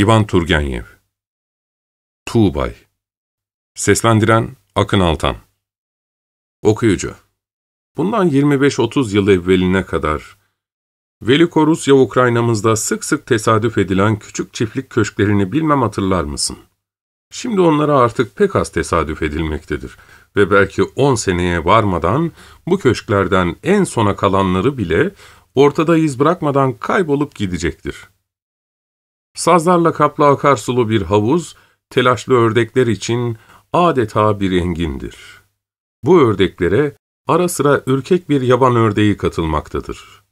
İvan Turgenyev Tuğbay Seslendiren Akın Altan Okuyucu Bundan 25-30 yıl evveline kadar Veliko Rusya Ukraynamızda sık sık tesadüf edilen küçük çiftlik köşklerini bilmem hatırlar mısın? Şimdi onlara artık pek az tesadüf edilmektedir ve belki 10 seneye varmadan bu köşklerden en sona kalanları bile ortada iz bırakmadan kaybolup gidecektir. Sazlarla kaplı akarsulu bir havuz, telaşlı ördekler için adeta bir engindir. Bu ördeklere ara sıra ürkek bir yaban ördeği katılmaktadır.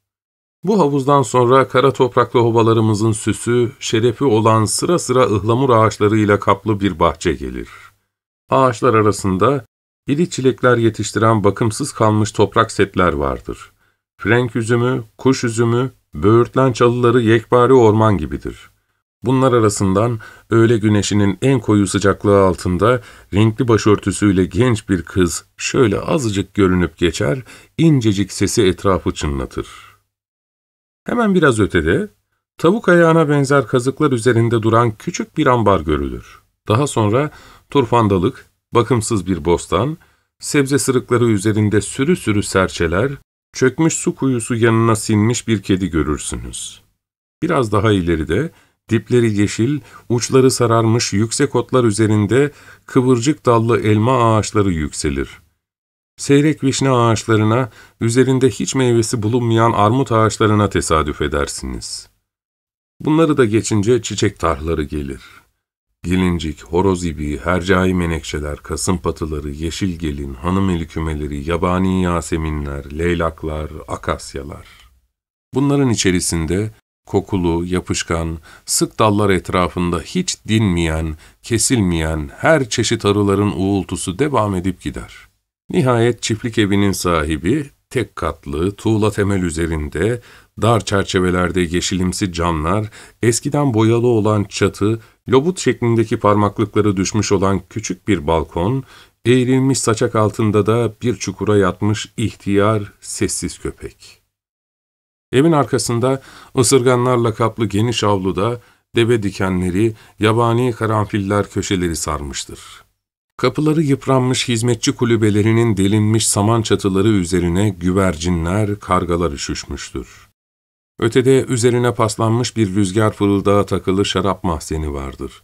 Bu havuzdan sonra kara topraklı ovalarımızın süsü, şerefi olan sıra sıra ıhlamur ağaçlarıyla kaplı bir bahçe gelir. Ağaçlar arasında iri çilekler yetiştiren bakımsız kalmış toprak setler vardır. Frenk üzümü, kuş üzümü, böğürtlen çalıları yekpare orman gibidir.'' Bunlar arasından öğle güneşinin en koyu sıcaklığı altında renkli başörtüsüyle genç bir kız şöyle azıcık görünüp geçer, incecik sesi etrafı çınlatır. Hemen biraz ötede, tavuk ayağına benzer kazıklar üzerinde duran küçük bir ambar görülür. Daha sonra turfandalık, bakımsız bir bostan, sebze sırıkları üzerinde sürü sürü serçeler, çökmüş su kuyusu yanına sinmiş bir kedi görürsünüz. Biraz daha ileride, Dipleri yeşil, uçları sararmış yüksek otlar üzerinde kıvırcık dallı elma ağaçları yükselir. Seyrek vişne ağaçlarına, üzerinde hiç meyvesi bulunmayan armut ağaçlarına tesadüf edersiniz. Bunları da geçince çiçek tarhları gelir. Gilincik, horoz ibiği, hercai menekşeler, kasım patıları, yeşil gelin, hanım eli kümeleri, yabani yaseminler, leylaklar, akasyalar. Bunların içerisinde kokulu, yapışkan, sık dallar etrafında hiç dinmeyen, kesilmeyen her çeşit arıların uğultusu devam edip gider. Nihayet çiftlik evinin sahibi, tek katlı, tuğla temel üzerinde, dar çerçevelerde yeşilimsi camlar, eskiden boyalı olan çatı, lobut şeklindeki parmaklıkları düşmüş olan küçük bir balkon, eğrilmiş saçak altında da bir çukura yatmış ihtiyar, sessiz köpek.'' Evin arkasında ısırganlarla kaplı geniş avluda deve dikenleri, yabani karanfiller köşeleri sarmıştır. Kapıları yıpranmış hizmetçi kulübelerinin delinmiş saman çatıları üzerine güvercinler, kargalar üşüşmüştür. Ötede üzerine paslanmış bir rüzgar fırıldağı takılı şarap mahzeni vardır.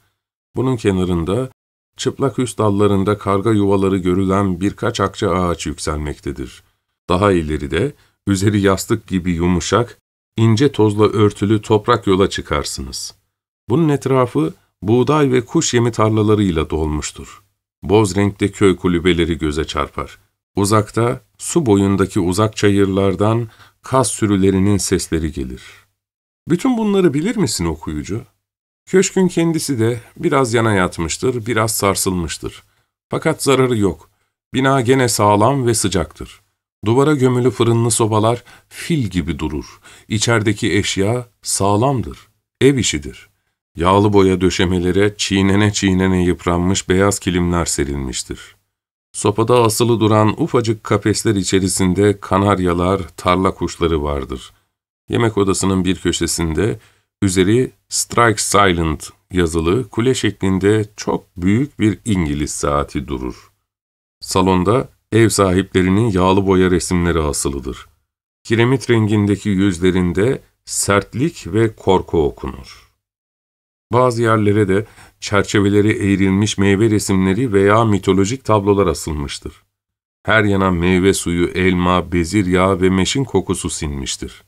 Bunun kenarında, çıplak üst dallarında karga yuvaları görülen birkaç akça ağaç yükselmektedir. Daha ileride, üzeri yastık gibi yumuşak, ince tozla örtülü toprak yola çıkarsınız. Bunun etrafı buğday ve kuş yemi tarlalarıyla dolmuştur. Boz renkte köy kulübeleri göze çarpar. Uzakta, su boyundaki uzak çayırlardan kas sürülerinin sesleri gelir. Bütün bunları bilir misin okuyucu? Köşkün kendisi de biraz yana yatmıştır, biraz sarsılmıştır. Fakat zararı yok. Bina gene sağlam ve sıcaktır. Duvara gömülü fırınlı sobalar fil gibi durur. İçerideki eşya sağlamdır, ev işidir. Yağlı boya döşemelere çiğnene çiğnene yıpranmış beyaz kilimler serilmiştir. Sopada asılı duran ufacık kafesler içerisinde kanaryalar, tarla kuşları vardır. Yemek odasının bir köşesinde üzeri Strike Silent yazılı kule şeklinde çok büyük bir İngiliz saati durur. Salonda Ev sahiplerinin yağlı boya resimleri asılıdır. Kiremit rengindeki yüzlerinde sertlik ve korku okunur. Bazı yerlere de çerçeveleri eğrilmiş meyve resimleri veya mitolojik tablolar asılmıştır. Her yana meyve suyu, elma, bezir yağı ve meşin kokusu sinmiştir.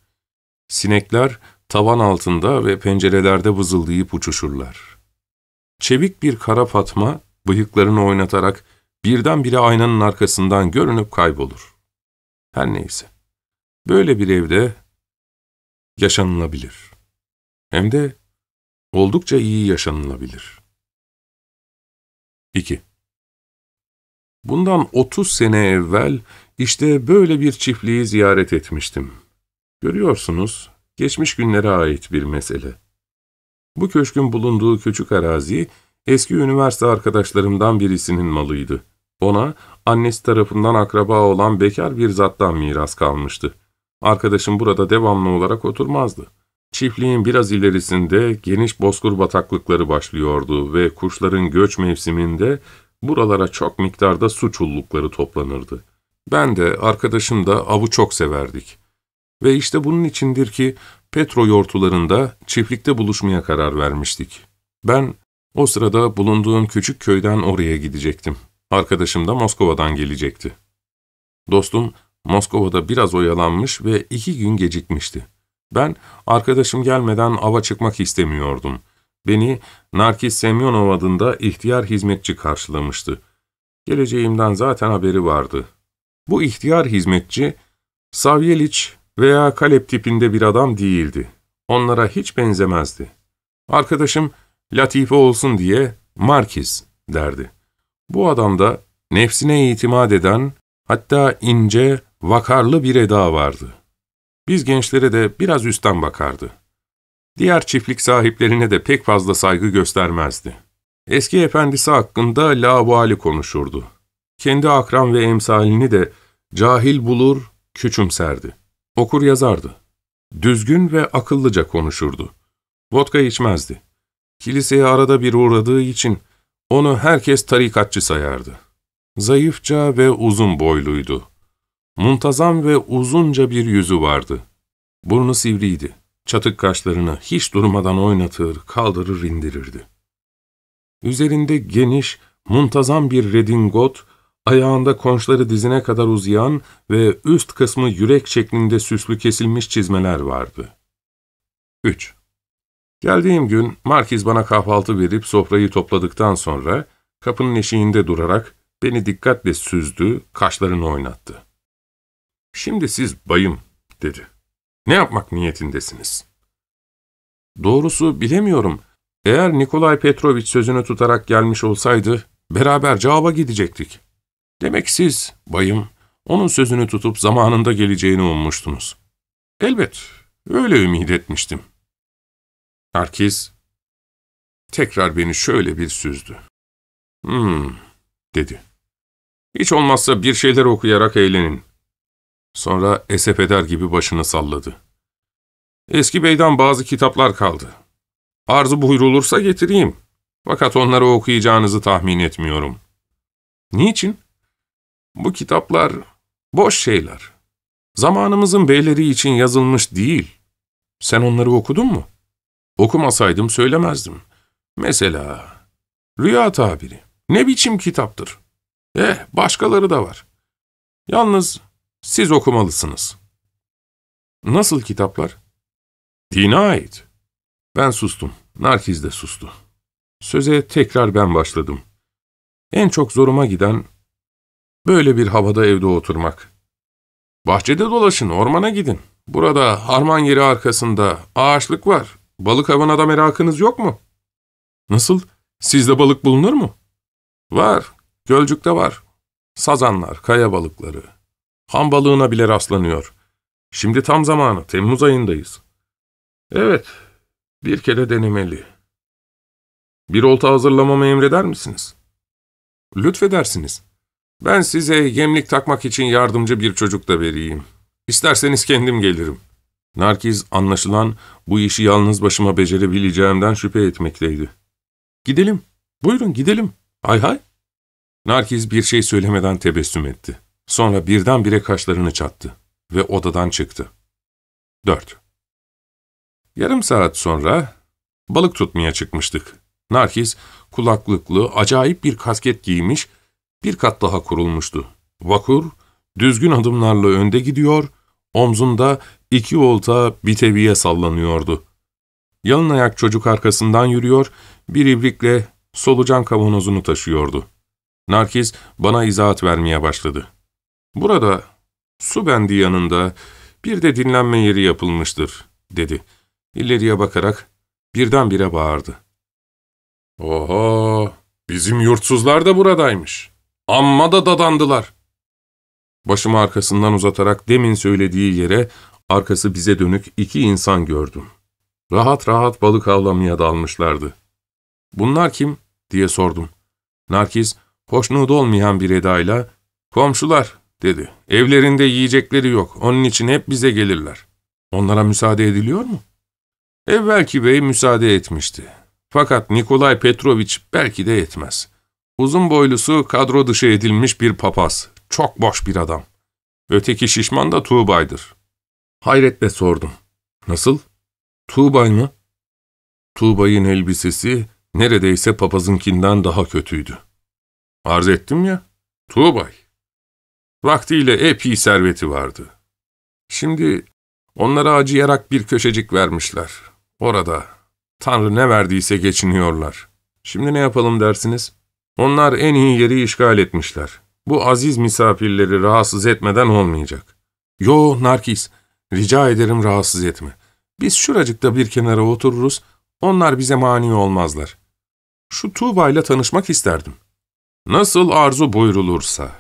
Sinekler tavan altında ve pencerelerde vızıldayıp uçuşurlar. Çevik bir kara fatma bıyıklarını oynatarak birdenbire aynanın arkasından görünüp kaybolur. Her neyse. Böyle bir evde yaşanılabilir. Hem de oldukça iyi yaşanılabilir. 2. Bundan 30 sene evvel işte böyle bir çiftliği ziyaret etmiştim. Görüyorsunuz, geçmiş günlere ait bir mesele. Bu köşkün bulunduğu küçük arazi, Eski üniversite arkadaşlarımdan birisinin malıydı. Ona annesi tarafından akraba olan bekar bir zattan miras kalmıştı. Arkadaşım burada devamlı olarak oturmazdı. Çiftliğin biraz ilerisinde geniş bozkır bataklıkları başlıyordu ve kuşların göç mevsiminde buralara çok miktarda su çullukları toplanırdı. Ben de arkadaşım da avı çok severdik. Ve işte bunun içindir ki Petro yortularında çiftlikte buluşmaya karar vermiştik. Ben o sırada bulunduğum küçük köyden oraya gidecektim. Arkadaşım da Moskova'dan gelecekti. Dostum Moskova'da biraz oyalanmış ve iki gün gecikmişti. Ben arkadaşım gelmeden ava çıkmak istemiyordum. Beni Narkis Semyonov adında ihtiyar hizmetçi karşılamıştı. Geleceğimden zaten haberi vardı. Bu ihtiyar hizmetçi, Savyeliç veya Kalep tipinde bir adam değildi. Onlara hiç benzemezdi. Arkadaşım, latife olsun diye Markiz derdi. Bu adamda nefsine itimat eden, hatta ince, vakarlı bir eda vardı. Biz gençlere de biraz üstten bakardı. Diğer çiftlik sahiplerine de pek fazla saygı göstermezdi. Eski efendisi hakkında lavali konuşurdu. Kendi akran ve emsalini de cahil bulur, küçümserdi. Okur yazardı. Düzgün ve akıllıca konuşurdu. Vodka içmezdi. Kiliseye arada bir uğradığı için onu herkes tarikatçı sayardı. Zayıfça ve uzun boyluydu. Muntazam ve uzunca bir yüzü vardı. Burnu sivriydi. Çatık kaşlarını hiç durmadan oynatır, kaldırır indirirdi. Üzerinde geniş, muntazam bir redingot, ayağında konçları dizine kadar uzayan ve üst kısmı yürek şeklinde süslü kesilmiş çizmeler vardı. 3. Geldiğim gün Markiz bana kahvaltı verip sofrayı topladıktan sonra kapının eşiğinde durarak beni dikkatle süzdü, kaşlarını oynattı. ''Şimdi siz bayım'' dedi. ''Ne yapmak niyetindesiniz?'' ''Doğrusu bilemiyorum. Eğer Nikolay Petrovic sözünü tutarak gelmiş olsaydı beraber cevaba gidecektik. Demek siz, bayım, onun sözünü tutup zamanında geleceğini ummuştunuz. Elbet, öyle ümit etmiştim.'' Narkiz, tekrar beni şöyle bir süzdü. Hmm, dedi. Hiç olmazsa bir şeyler okuyarak eğlenin. Sonra esep eder gibi başını salladı. Eski beyden bazı kitaplar kaldı. Arzu buyrulursa getireyim. Fakat onları okuyacağınızı tahmin etmiyorum. Niçin? Bu kitaplar boş şeyler. Zamanımızın beyleri için yazılmış değil. Sen onları okudun mu?'' Okumasaydım söylemezdim. Mesela rüya tabiri. Ne biçim kitaptır? Eh, başkaları da var. Yalnız siz okumalısınız. Nasıl kitaplar? Dine ait. Ben sustum. Narkiz de sustu. Söze tekrar ben başladım. En çok zoruma giden böyle bir havada evde oturmak. Bahçede dolaşın, ormana gidin. Burada harman yeri arkasında ağaçlık var. Balık havanada merakınız yok mu? Nasıl? Sizde balık bulunur mu? Var. Gölcük'te var. Sazanlar, kaya balıkları. Ham balığına bile rastlanıyor. Şimdi tam zamanı. Temmuz ayındayız. Evet. Bir kere denemeli. Bir olta hazırlamamı emreder misiniz? Lütfedersiniz. Ben size yemlik takmak için yardımcı bir çocuk da vereyim. İsterseniz kendim gelirim. Narkiz anlaşılan bu işi yalnız başıma becerebileceğimden şüphe etmekteydi. Gidelim, buyurun gidelim, hay hay. Narkiz bir şey söylemeden tebessüm etti. Sonra birdenbire kaşlarını çattı ve odadan çıktı. 4. Yarım saat sonra balık tutmaya çıkmıştık. Narkiz kulaklıklı, acayip bir kasket giymiş, bir kat daha kurulmuştu. Vakur, düzgün adımlarla önde gidiyor, Omzunda iki volta biteviye sallanıyordu. Yalın ayak çocuk arkasından yürüyor, bir ibrikle solucan kavanozunu taşıyordu. Narkiz bana izahat vermeye başladı. Burada, su bendi yanında bir de dinlenme yeri yapılmıştır, dedi. İleriye bakarak birdenbire bağırdı. Oho, bizim yurtsuzlar da buradaymış. Amma da dadandılar. Başımı arkasından uzatarak demin söylediği yere arkası bize dönük iki insan gördüm. Rahat rahat balık avlamaya dalmışlardı. ''Bunlar kim?'' diye sordum. Narkiz, hoşnut olmayan bir edayla ''Komşular'' dedi. ''Evlerinde yiyecekleri yok, onun için hep bize gelirler.'' ''Onlara müsaade ediliyor mu?'' Evvelki bey müsaade etmişti. Fakat Nikolay Petroviç belki de etmez. Uzun boylusu kadro dışı edilmiş bir papaz. Çok boş bir adam. Öteki şişman da Tuğba'ydır. Hayretle sordum. Nasıl? Tuğbay mı? Tuğbay'ın elbisesi neredeyse papazınkinden daha kötüydü. Arz ettim ya, Tuğbay. Vaktiyle epi serveti vardı. Şimdi onlara acıyarak bir köşecik vermişler. Orada, Tanrı ne verdiyse geçiniyorlar. Şimdi ne yapalım dersiniz? Onlar en iyi yeri işgal etmişler. Bu aziz misafirleri rahatsız etmeden olmayacak. Yo Narkis, rica ederim rahatsız etme. Biz şuracıkta bir kenara otururuz, onlar bize mani olmazlar. Şu Tuğba ile tanışmak isterdim. Nasıl arzu buyrulursa.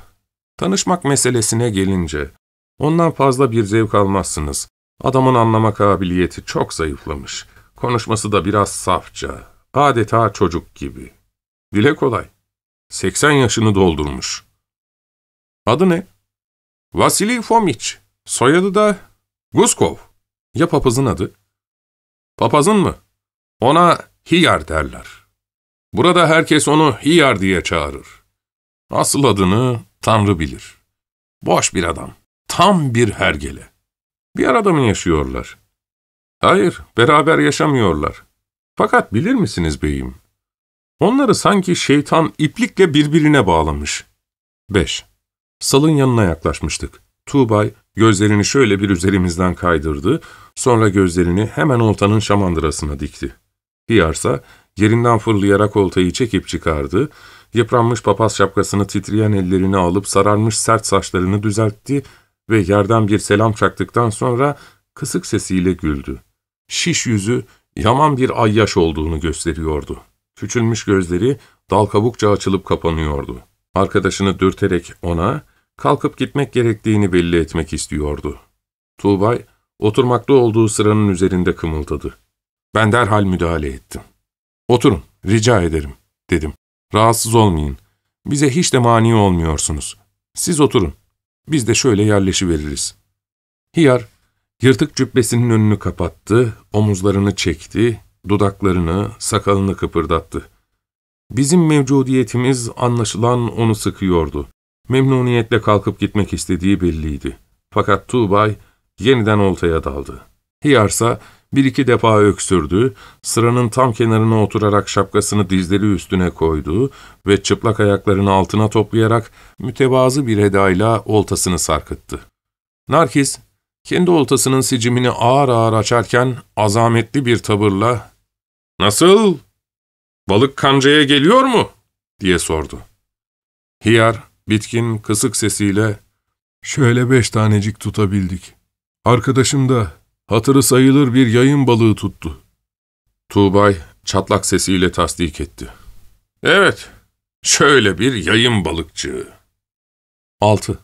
Tanışmak meselesine gelince, ondan fazla bir zevk almazsınız. Adamın anlama kabiliyeti çok zayıflamış. Konuşması da biraz safça, adeta çocuk gibi. Dile kolay. 80 yaşını doldurmuş. Adı ne? Vasili Fomiç. Soyadı da Guskov. Ya papazın adı? Papazın mı? Ona Hiyar derler. Burada herkes onu Hiyar diye çağırır. Asıl adını Tanrı bilir. Boş bir adam. Tam bir hergele. Bir arada mı yaşıyorlar? Hayır, beraber yaşamıyorlar. Fakat bilir misiniz beyim? Onları sanki şeytan iplikle birbirine bağlamış. 5. Salın yanına yaklaşmıştık. Tuğbay gözlerini şöyle bir üzerimizden kaydırdı, sonra gözlerini hemen oltanın şamandırasına dikti. Hiyarsa yerinden fırlayarak oltayı çekip çıkardı, yıpranmış papaz şapkasını titreyen ellerine alıp sararmış sert saçlarını düzeltti ve yerden bir selam çaktıktan sonra kısık sesiyle güldü. Şiş yüzü yaman bir ayyaş olduğunu gösteriyordu. Küçülmüş gözleri dal kabukça açılıp kapanıyordu. Arkadaşını dürterek ona kalkıp gitmek gerektiğini belli etmek istiyordu. Tuğbay, oturmakta olduğu sıranın üzerinde kımıldadı. Ben derhal müdahale ettim. ''Oturun, rica ederim.'' dedim. ''Rahatsız olmayın. Bize hiç de mani olmuyorsunuz. Siz oturun. Biz de şöyle yerleşiveririz.'' Hiyar, yırtık cübbesinin önünü kapattı, omuzlarını çekti, dudaklarını, sakalını kıpırdattı. Bizim mevcudiyetimiz anlaşılan onu sıkıyordu. Memnuniyetle kalkıp gitmek istediği belliydi. Fakat Tuğbay yeniden oltaya daldı. Hiyarsa bir iki defa öksürdü, sıranın tam kenarına oturarak şapkasını dizleri üstüne koydu ve çıplak ayaklarını altına toplayarak mütevazı bir hedayla oltasını sarkıttı. Narkis, kendi oltasının sicimini ağır ağır açarken azametli bir tavırla ''Nasıl? ''Balık kancaya geliyor mu?'' diye sordu. Hiyar, bitkin, kısık sesiyle ''Şöyle beş tanecik tutabildik. Arkadaşım da hatırı sayılır bir yayın balığı tuttu.'' Tuğbay çatlak sesiyle tasdik etti. ''Evet, şöyle bir yayın balıkçığı.'' 6.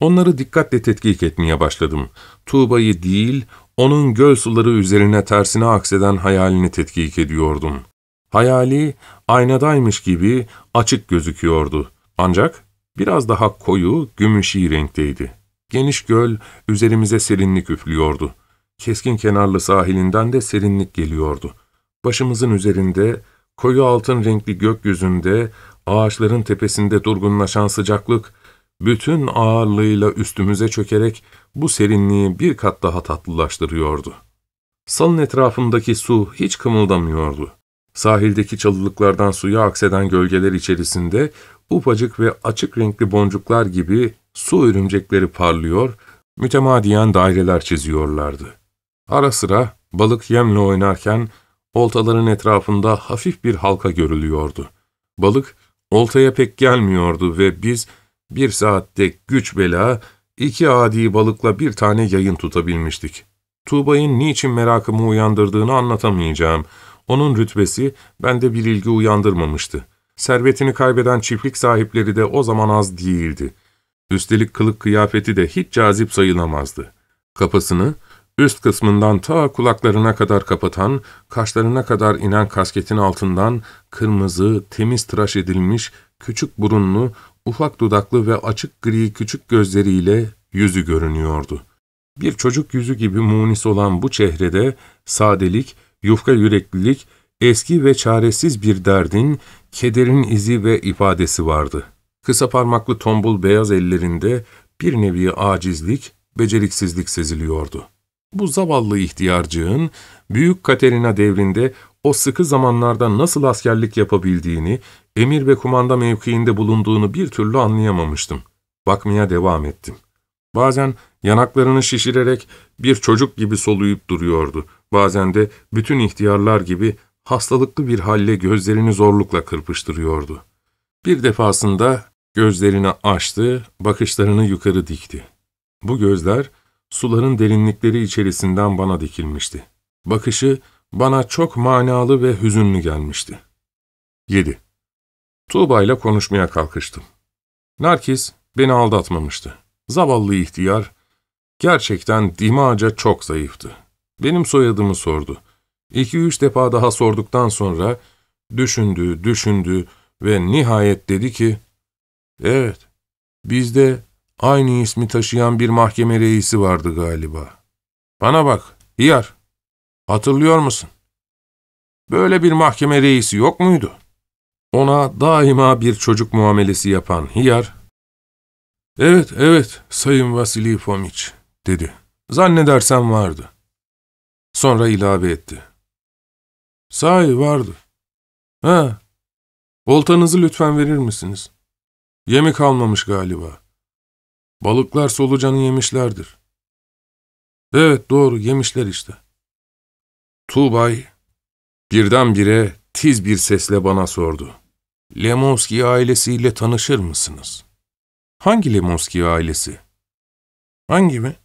Onları dikkatle tetkik etmeye başladım. Tuğba'yı değil, onun göl suları üzerine tersine akseden hayalini tetkik ediyordum. Hayali aynadaymış gibi açık gözüküyordu. Ancak biraz daha koyu, gümüşi renkteydi. Geniş göl üzerimize serinlik üflüyordu. Keskin kenarlı sahilinden de serinlik geliyordu. Başımızın üzerinde, koyu altın renkli gökyüzünde, ağaçların tepesinde durgunlaşan sıcaklık, bütün ağırlığıyla üstümüze çökerek bu serinliği bir kat daha tatlılaştırıyordu. Salın etrafındaki su hiç kımıldamıyordu. Sahildeki çalılıklardan suya akseden gölgeler içerisinde ufacık ve açık renkli boncuklar gibi su örümcekleri parlıyor, mütemadiyen daireler çiziyorlardı. Ara sıra balık yemle oynarken oltaların etrafında hafif bir halka görülüyordu. Balık oltaya pek gelmiyordu ve biz bir saatte güç bela iki adi balıkla bir tane yayın tutabilmiştik. Tuğbayın niçin merakımı uyandırdığını anlatamayacağım.'' Onun rütbesi bende bir ilgi uyandırmamıştı. Servetini kaybeden çiftlik sahipleri de o zaman az değildi. Üstelik kılık kıyafeti de hiç cazip sayılamazdı. Kafasını üst kısmından ta kulaklarına kadar kapatan, kaşlarına kadar inen kasketin altından kırmızı, temiz tıraş edilmiş, küçük burunlu, ufak dudaklı ve açık gri küçük gözleriyle yüzü görünüyordu. Bir çocuk yüzü gibi munis olan bu çehrede sadelik, yufka yüreklilik, eski ve çaresiz bir derdin, kederin izi ve ifadesi vardı. Kısa parmaklı tombul beyaz ellerinde bir nevi acizlik, beceriksizlik seziliyordu. Bu zavallı ihtiyarcığın Büyük Katerina devrinde o sıkı zamanlarda nasıl askerlik yapabildiğini, emir ve kumanda mevkiinde bulunduğunu bir türlü anlayamamıştım. Bakmaya devam ettim. Bazen yanaklarını şişirerek bir çocuk gibi soluyup duruyordu bazen de bütün ihtiyarlar gibi hastalıklı bir halle gözlerini zorlukla kırpıştırıyordu. Bir defasında gözlerini açtı, bakışlarını yukarı dikti. Bu gözler suların derinlikleri içerisinden bana dikilmişti. Bakışı bana çok manalı ve hüzünlü gelmişti. 7. Tuğba ile konuşmaya kalkıştım. Narkis beni aldatmamıştı. Zavallı ihtiyar gerçekten dimaca çok zayıftı. Benim soyadımı sordu. İki üç defa daha sorduktan sonra düşündü, düşündü ve nihayet dedi ki, ''Evet, bizde aynı ismi taşıyan bir mahkeme reisi vardı galiba. Bana bak, Hiyar, hatırlıyor musun? Böyle bir mahkeme reisi yok muydu?'' Ona daima bir çocuk muamelesi yapan Hiyar, ''Evet, evet, Sayın Vasili Fomiç'' dedi. ''Zannedersem vardı.'' Sonra ilave etti. Sahi vardı. Ha, oltanızı lütfen verir misiniz? Yemi kalmamış galiba. Balıklar solucanı yemişlerdir. Evet doğru yemişler işte. Tuğbay birdenbire tiz bir sesle bana sordu. Lemonski ailesiyle tanışır mısınız? Hangi Lemonski ailesi? Hangi mi?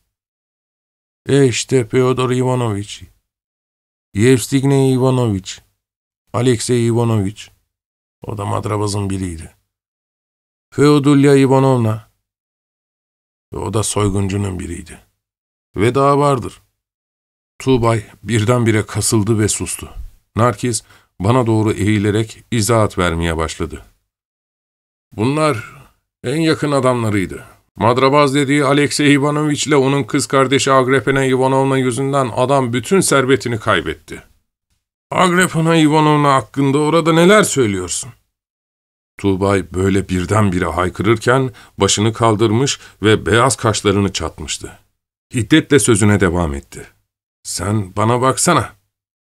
«Eşte Fyodor Ivanoviç, Yevstigne Ivanoviç, Alexey Ivanoviç, O da madrabazın biriydi. Feodulya Ivanovna. O da soyguncunun biriydi. Ve daha vardır. Tuğbay birdenbire kasıldı ve sustu. Narkiz bana doğru eğilerek izahat vermeye başladı. Bunlar en yakın adamlarıydı. Madrabaz dediği Alexey Ivanoviç ile onun kız kardeşi Agrepena Ivanovna yüzünden adam bütün servetini kaybetti. Agrepena Ivanovna hakkında orada neler söylüyorsun? Tuğbay böyle birdenbire haykırırken başını kaldırmış ve beyaz kaşlarını çatmıştı. Hiddetle sözüne devam etti. Sen bana baksana.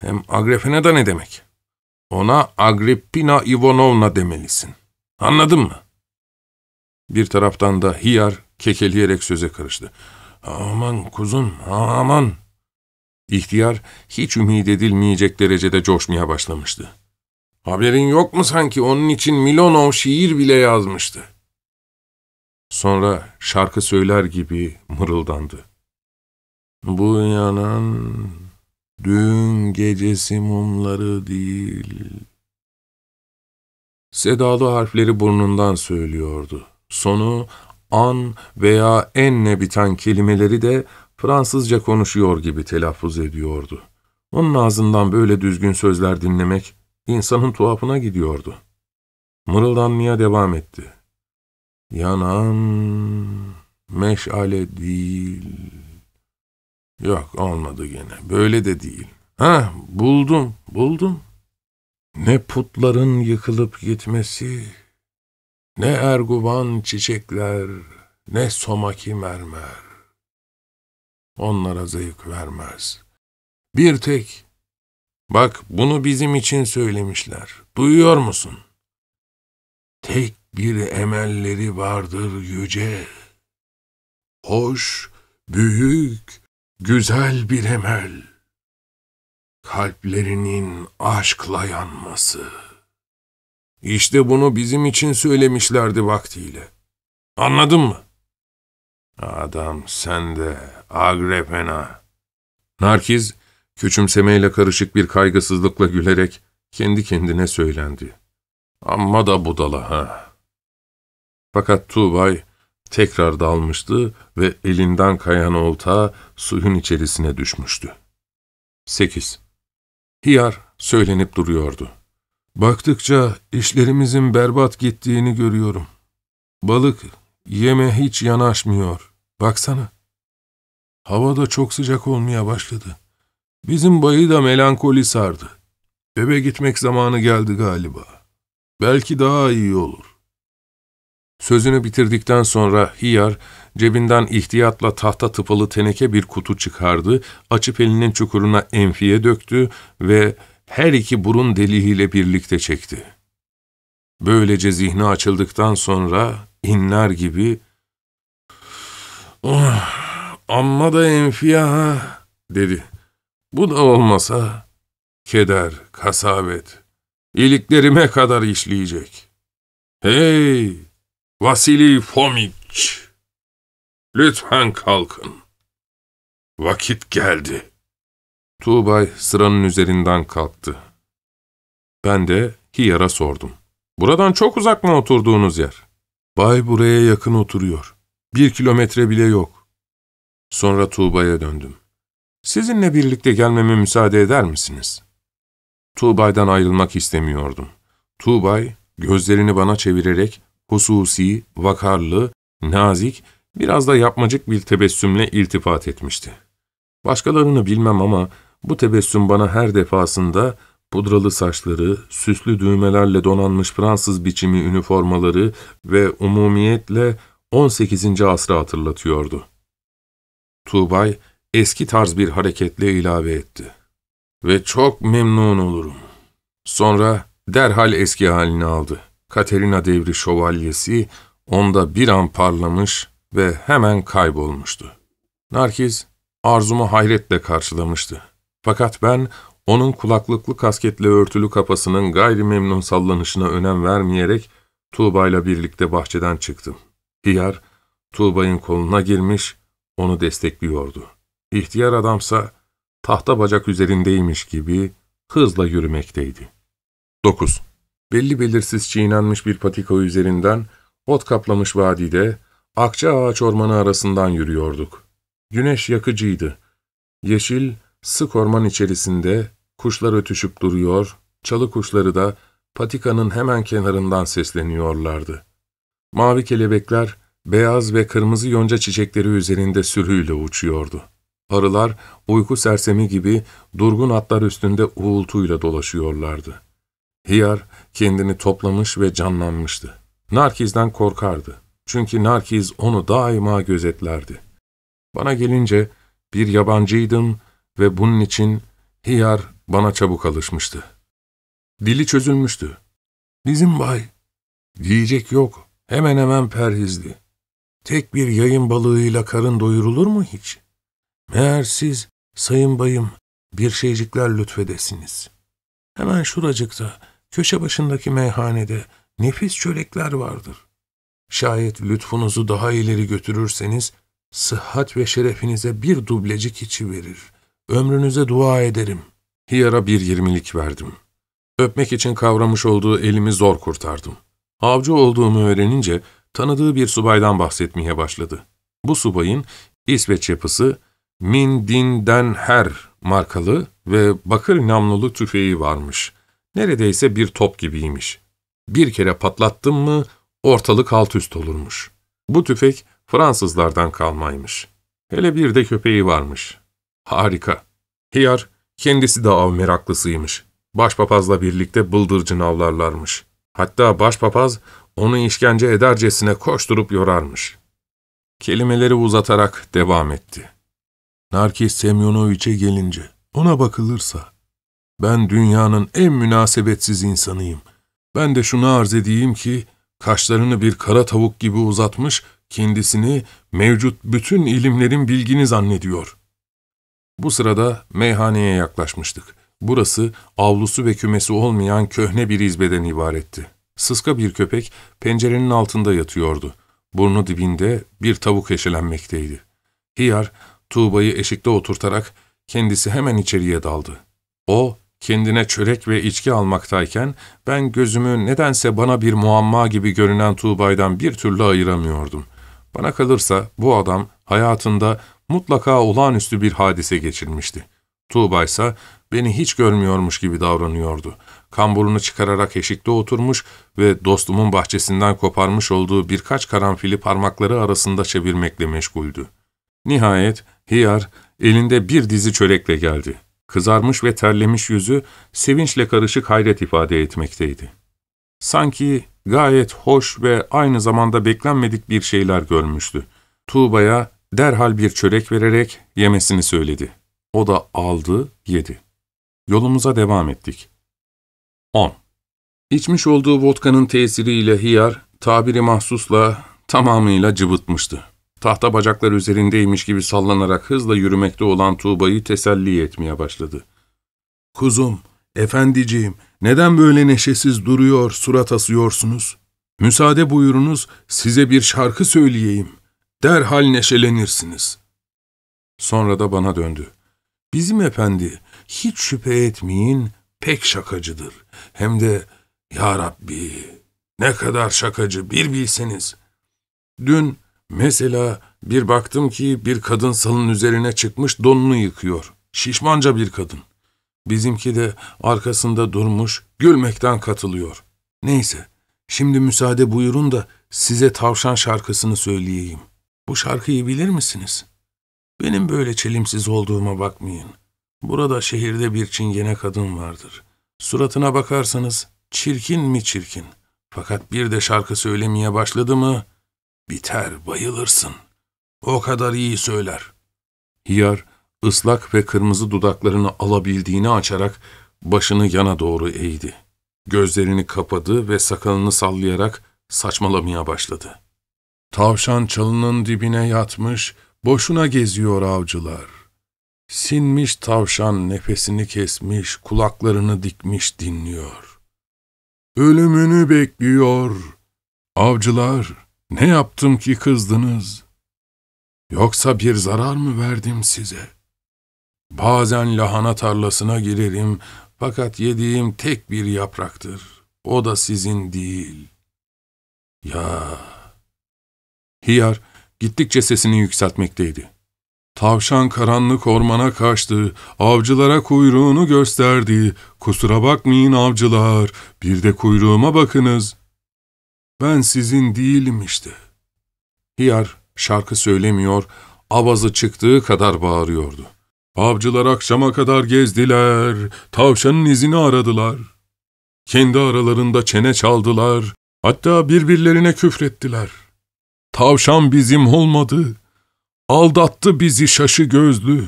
Hem Agrepena da ne demek? Ona Agrippina Ivanovna demelisin. Anladın mı? Bir taraftan da hiyar kekeleyerek söze karıştı. Aman kuzum, aman. İhtiyar hiç ümit edilmeyecek derecede coşmaya başlamıştı. Haberin yok mu sanki onun için Milonov şiir bile yazmıştı. Sonra şarkı söyler gibi mırıldandı. Bu yanan dün gecesi mumları değil. Sedalı harfleri burnundan söylüyordu sonu an veya enle biten kelimeleri de Fransızca konuşuyor gibi telaffuz ediyordu. Onun ağzından böyle düzgün sözler dinlemek insanın tuhafına gidiyordu. Mırıldanmaya devam etti. Yanan meşale değil. Yok olmadı gene. Böyle de değil. Ha buldum, buldum. Ne putların yıkılıp gitmesi, ne erguvan çiçekler, ne somaki mermer. Onlara zevk vermez. Bir tek, bak bunu bizim için söylemişler. Duyuyor musun? Tek bir emelleri vardır yüce. Hoş, büyük, güzel bir emel. Kalplerinin aşkla yanması.'' İşte bunu bizim için söylemişlerdi vaktiyle. Anladın mı? Adam sen de agrepena. Narkiz, küçümsemeyle karışık bir kaygısızlıkla gülerek kendi kendine söylendi. Amma da budala ha. Fakat Tuğbay tekrar dalmıştı ve elinden kayan olta suyun içerisine düşmüştü. 8. Hiyar söylenip duruyordu. Baktıkça işlerimizin berbat gittiğini görüyorum. Balık yeme hiç yanaşmıyor. Baksana. Hava da çok sıcak olmaya başladı. Bizim bayı da melankoli sardı. Bebe gitmek zamanı geldi galiba. Belki daha iyi olur. Sözünü bitirdikten sonra Hiyar cebinden ihtiyatla tahta tıpalı teneke bir kutu çıkardı, açıp elinin çukuruna enfiye döktü ve her iki burun deliğiyle birlikte çekti. Böylece zihni açıldıktan sonra inler gibi ''Oh, amma da enfiya ha!'' dedi. ''Bu da olmasa keder, kasabet, iliklerime kadar işleyecek. Hey, Vasili Fomiç, lütfen kalkın. Vakit geldi.'' Tuğbay sıranın üzerinden kalktı. Ben de Hiyar'a sordum. Buradan çok uzak mı oturduğunuz yer? Bay buraya yakın oturuyor. Bir kilometre bile yok. Sonra Tuğba'ya döndüm. Sizinle birlikte gelmeme müsaade eder misiniz? Tuğbay'dan ayrılmak istemiyordum. Tuğbay gözlerini bana çevirerek hususi, vakarlı, nazik, biraz da yapmacık bir tebessümle iltifat etmişti. Başkalarını bilmem ama bu tebessüm bana her defasında pudralı saçları, süslü düğmelerle donanmış Fransız biçimi üniformaları ve umumiyetle 18. asrı hatırlatıyordu. Tuğbay eski tarz bir hareketle ilave etti. Ve çok memnun olurum. Sonra derhal eski halini aldı. Katerina devri şövalyesi onda bir an parlamış ve hemen kaybolmuştu. Narkiz arzumu hayretle karşılamıştı. Fakat ben onun kulaklıklı kasketle örtülü kafasının memnun sallanışına önem vermeyerek Tuğba'yla birlikte bahçeden çıktım. Hiyar, Tuğba'nın koluna girmiş, onu destekliyordu. İhtiyar adamsa tahta bacak üzerindeymiş gibi hızla yürümekteydi. 9. Belli belirsiz çiğnenmiş bir patika üzerinden, ot kaplamış vadide, akça ağaç ormanı arasından yürüyorduk. Güneş yakıcıydı. Yeşil, Sık orman içerisinde kuşlar ötüşüp duruyor, çalı kuşları da patikanın hemen kenarından sesleniyorlardı. Mavi kelebekler beyaz ve kırmızı yonca çiçekleri üzerinde sürüyle uçuyordu. Arılar uyku sersemi gibi durgun atlar üstünde uğultuyla dolaşıyorlardı. Hiyar kendini toplamış ve canlanmıştı. Narkiz'den korkardı. Çünkü Narkiz onu daima gözetlerdi. Bana gelince bir yabancıydım ve bunun için hiyar bana çabuk alışmıştı. Dili çözülmüştü. Bizim bay, diyecek yok, hemen hemen perhizdi. Tek bir yayın balığıyla karın doyurulur mu hiç? Meğer siz, sayın bayım, bir şeycikler lütfedesiniz. Hemen şuracıkta, köşe başındaki meyhanede nefis çörekler vardır. Şayet lütfunuzu daha ileri götürürseniz, sıhhat ve şerefinize bir dublecik içi verir. Ömrünüze dua ederim. Hiyar'a bir yirmilik verdim. Öpmek için kavramış olduğu elimi zor kurtardım. Avcı olduğumu öğrenince tanıdığı bir subaydan bahsetmeye başladı. Bu subayın İsveç yapısı Min Din Den Her markalı ve bakır namlulu tüfeği varmış. Neredeyse bir top gibiymiş. Bir kere patlattım mı ortalık alt üst olurmuş. Bu tüfek Fransızlardan kalmaymış. Hele bir de köpeği varmış. Harika. Hiyar, kendisi de av meraklısıymış. Başpapazla birlikte bıldırcın avlarlarmış. Hatta başpapaz onu işkence edercesine koşturup yorarmış. Kelimeleri uzatarak devam etti. Narkis Semyonoviç'e gelince, ona bakılırsa, ben dünyanın en münasebetsiz insanıyım. Ben de şunu arz edeyim ki, kaşlarını bir kara tavuk gibi uzatmış, kendisini mevcut bütün ilimlerin bilgini zannediyor. Bu sırada meyhaneye yaklaşmıştık. Burası avlusu ve kümesi olmayan köhne bir izbeden ibaretti. Sıska bir köpek pencerenin altında yatıyordu. Burnu dibinde bir tavuk eşelenmekteydi. Hiyar, Tuğba'yı eşikte oturtarak kendisi hemen içeriye daldı. O, kendine çörek ve içki almaktayken ben gözümü nedense bana bir muamma gibi görünen Tuğba'ydan bir türlü ayıramıyordum. Bana kalırsa bu adam hayatında mutlaka olağanüstü bir hadise geçirmişti. Tuğba ise beni hiç görmüyormuş gibi davranıyordu. Kamburunu çıkararak eşikte oturmuş ve dostumun bahçesinden koparmış olduğu birkaç karanfili parmakları arasında çevirmekle meşguldü. Nihayet Hiyar elinde bir dizi çörekle geldi. Kızarmış ve terlemiş yüzü sevinçle karışık hayret ifade etmekteydi. Sanki gayet hoş ve aynı zamanda beklenmedik bir şeyler görmüştü. Tuğba'ya Derhal bir çörek vererek yemesini söyledi. O da aldı, yedi. Yolumuza devam ettik. 10. İçmiş olduğu vodkanın tesiriyle hiyar, tabiri mahsusla tamamıyla cıvıtmıştı. Tahta bacaklar üzerindeymiş gibi sallanarak hızla yürümekte olan Tuğba'yı teselli etmeye başladı. ''Kuzum, efendiciğim, neden böyle neşesiz duruyor, surat asıyorsunuz? Müsaade buyurunuz, size bir şarkı söyleyeyim.'' Derhal neşelenirsiniz. Sonra da bana döndü. Bizim efendi hiç şüphe etmeyin pek şakacıdır. Hem de ya Rabbi ne kadar şakacı bir bilseniz. Dün mesela bir baktım ki bir kadın salın üzerine çıkmış donunu yıkıyor. Şişmanca bir kadın. Bizimki de arkasında durmuş gülmekten katılıyor. Neyse şimdi müsaade buyurun da size tavşan şarkısını söyleyeyim.'' Bu şarkıyı bilir misiniz? Benim böyle çelimsiz olduğuma bakmayın. Burada şehirde bir çingene kadın vardır. Suratına bakarsanız çirkin mi çirkin. Fakat bir de şarkı söylemeye başladı mı biter bayılırsın. O kadar iyi söyler. Hiyar ıslak ve kırmızı dudaklarını alabildiğini açarak başını yana doğru eğdi. Gözlerini kapadı ve sakalını sallayarak saçmalamaya başladı. Tavşan çalının dibine yatmış, boşuna geziyor avcılar. Sinmiş tavşan nefesini kesmiş, kulaklarını dikmiş dinliyor. Ölümünü bekliyor. Avcılar, ne yaptım ki kızdınız? Yoksa bir zarar mı verdim size? Bazen lahana tarlasına girerim, fakat yediğim tek bir yapraktır. O da sizin değil. Ya Hiyar gittikçe sesini yükseltmekteydi. Tavşan karanlık ormana kaçtı, avcılara kuyruğunu gösterdi. Kusura bakmayın avcılar, bir de kuyruğuma bakınız. Ben sizin değilim işte. Hiyar şarkı söylemiyor, avazı çıktığı kadar bağırıyordu. Avcılar akşama kadar gezdiler, tavşanın izini aradılar. Kendi aralarında çene çaldılar, hatta birbirlerine küfrettiler.'' Tavşan bizim olmadı. Aldattı bizi şaşı gözlü.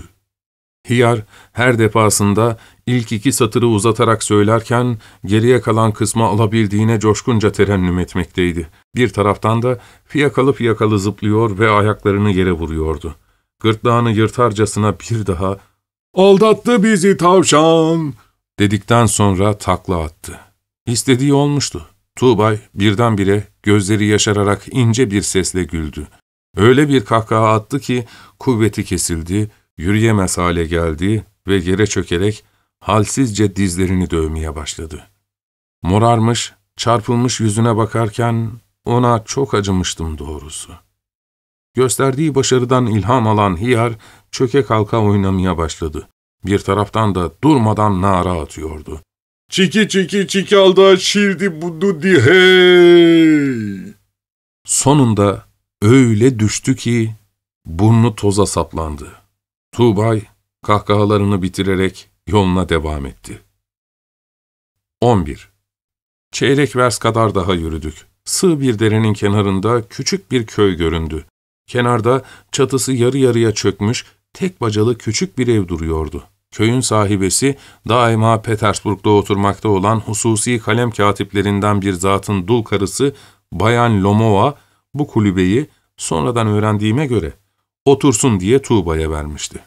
Hiyar her defasında ilk iki satırı uzatarak söylerken geriye kalan kısmı alabildiğine coşkunca terennüm etmekteydi. Bir taraftan da fiyakalı fiyakalı zıplıyor ve ayaklarını yere vuruyordu. Gırtlağını yırtarcasına bir daha ''Aldattı bizi tavşan!'' dedikten sonra takla attı. İstediği olmuştu. Tuğbay birdenbire gözleri yaşararak ince bir sesle güldü. Öyle bir kahkaha attı ki kuvveti kesildi, yürüyemez hale geldi ve yere çökerek halsizce dizlerini dövmeye başladı. Morarmış, çarpılmış yüzüne bakarken ona çok acımıştım doğrusu. Gösterdiği başarıdan ilham alan Hiyar çöke kalka oynamaya başladı. Bir taraftan da durmadan nara atıyordu. Çiki çiki çiki aldı, şirdi budu di hey. Sonunda öyle düştü ki burnu toza saplandı. Tuğbay kahkahalarını bitirerek yoluna devam etti. 11. Çeyrek vers kadar daha yürüdük. Sığ bir derenin kenarında küçük bir köy göründü. Kenarda çatısı yarı yarıya çökmüş, tek bacalı küçük bir ev duruyordu. Köyün sahibesi daima Petersburg'da oturmakta olan hususi kalem katiplerinden bir zatın dul karısı Bayan Lomova bu kulübeyi sonradan öğrendiğime göre otursun diye Tuğba'ya vermişti.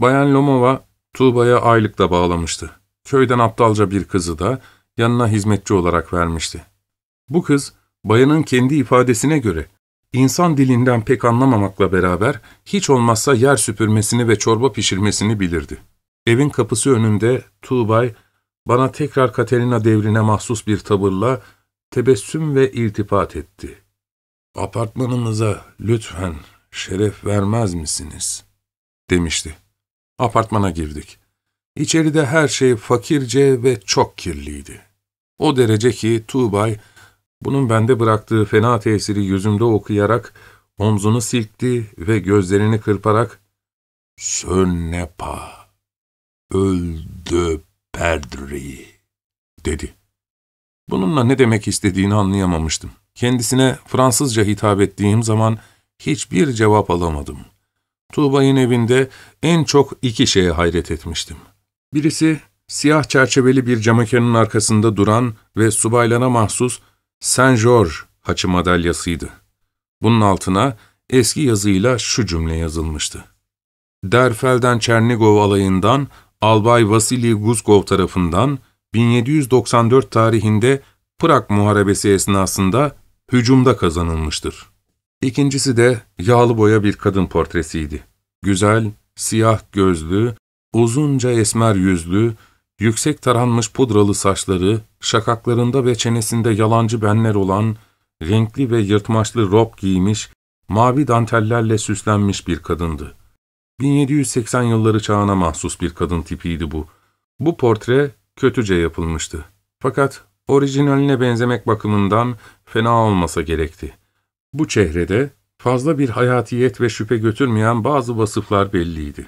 Bayan Lomova Tuğba'ya aylıkla bağlamıştı. Köyden aptalca bir kızı da yanına hizmetçi olarak vermişti. Bu kız bayanın kendi ifadesine göre insan dilinden pek anlamamakla beraber hiç olmazsa yer süpürmesini ve çorba pişirmesini bilirdi. Evin kapısı önünde Tuğbay, bana tekrar Katerina devrine mahsus bir tabırla tebessüm ve iltifat etti. ''Apartmanımıza lütfen şeref vermez misiniz?'' demişti. Apartmana girdik. İçeride her şey fakirce ve çok kirliydi. O derece ki Tuğbay, bunun bende bıraktığı fena tesiri yüzümde okuyarak omzunu silkti ve gözlerini kırparak pa öldü Perdri, dedi. Bununla ne demek istediğini anlayamamıştım. Kendisine Fransızca hitap ettiğim zaman hiçbir cevap alamadım. Tuğba'nın evinde en çok iki şeye hayret etmiştim. Birisi siyah çerçeveli bir camekanın arkasında duran ve subaylara mahsus Saint George haçı madalyasıydı. Bunun altına eski yazıyla şu cümle yazılmıştı. Derfel'den Çernigov alayından Albay Vasili Guzkov tarafından 1794 tarihinde Prag Muharebesi esnasında hücumda kazanılmıştır. İkincisi de yağlı boya bir kadın portresiydi. Güzel, siyah gözlü, uzunca esmer yüzlü, yüksek taranmış pudralı saçları, şakaklarında ve çenesinde yalancı benler olan, renkli ve yırtmaçlı rob giymiş, mavi dantellerle süslenmiş bir kadındı. 1780 yılları çağına mahsus bir kadın tipiydi bu. Bu portre kötüce yapılmıştı. Fakat orijinaline benzemek bakımından fena olmasa gerekti. Bu çehrede fazla bir hayatiyet ve şüphe götürmeyen bazı vasıflar belliydi.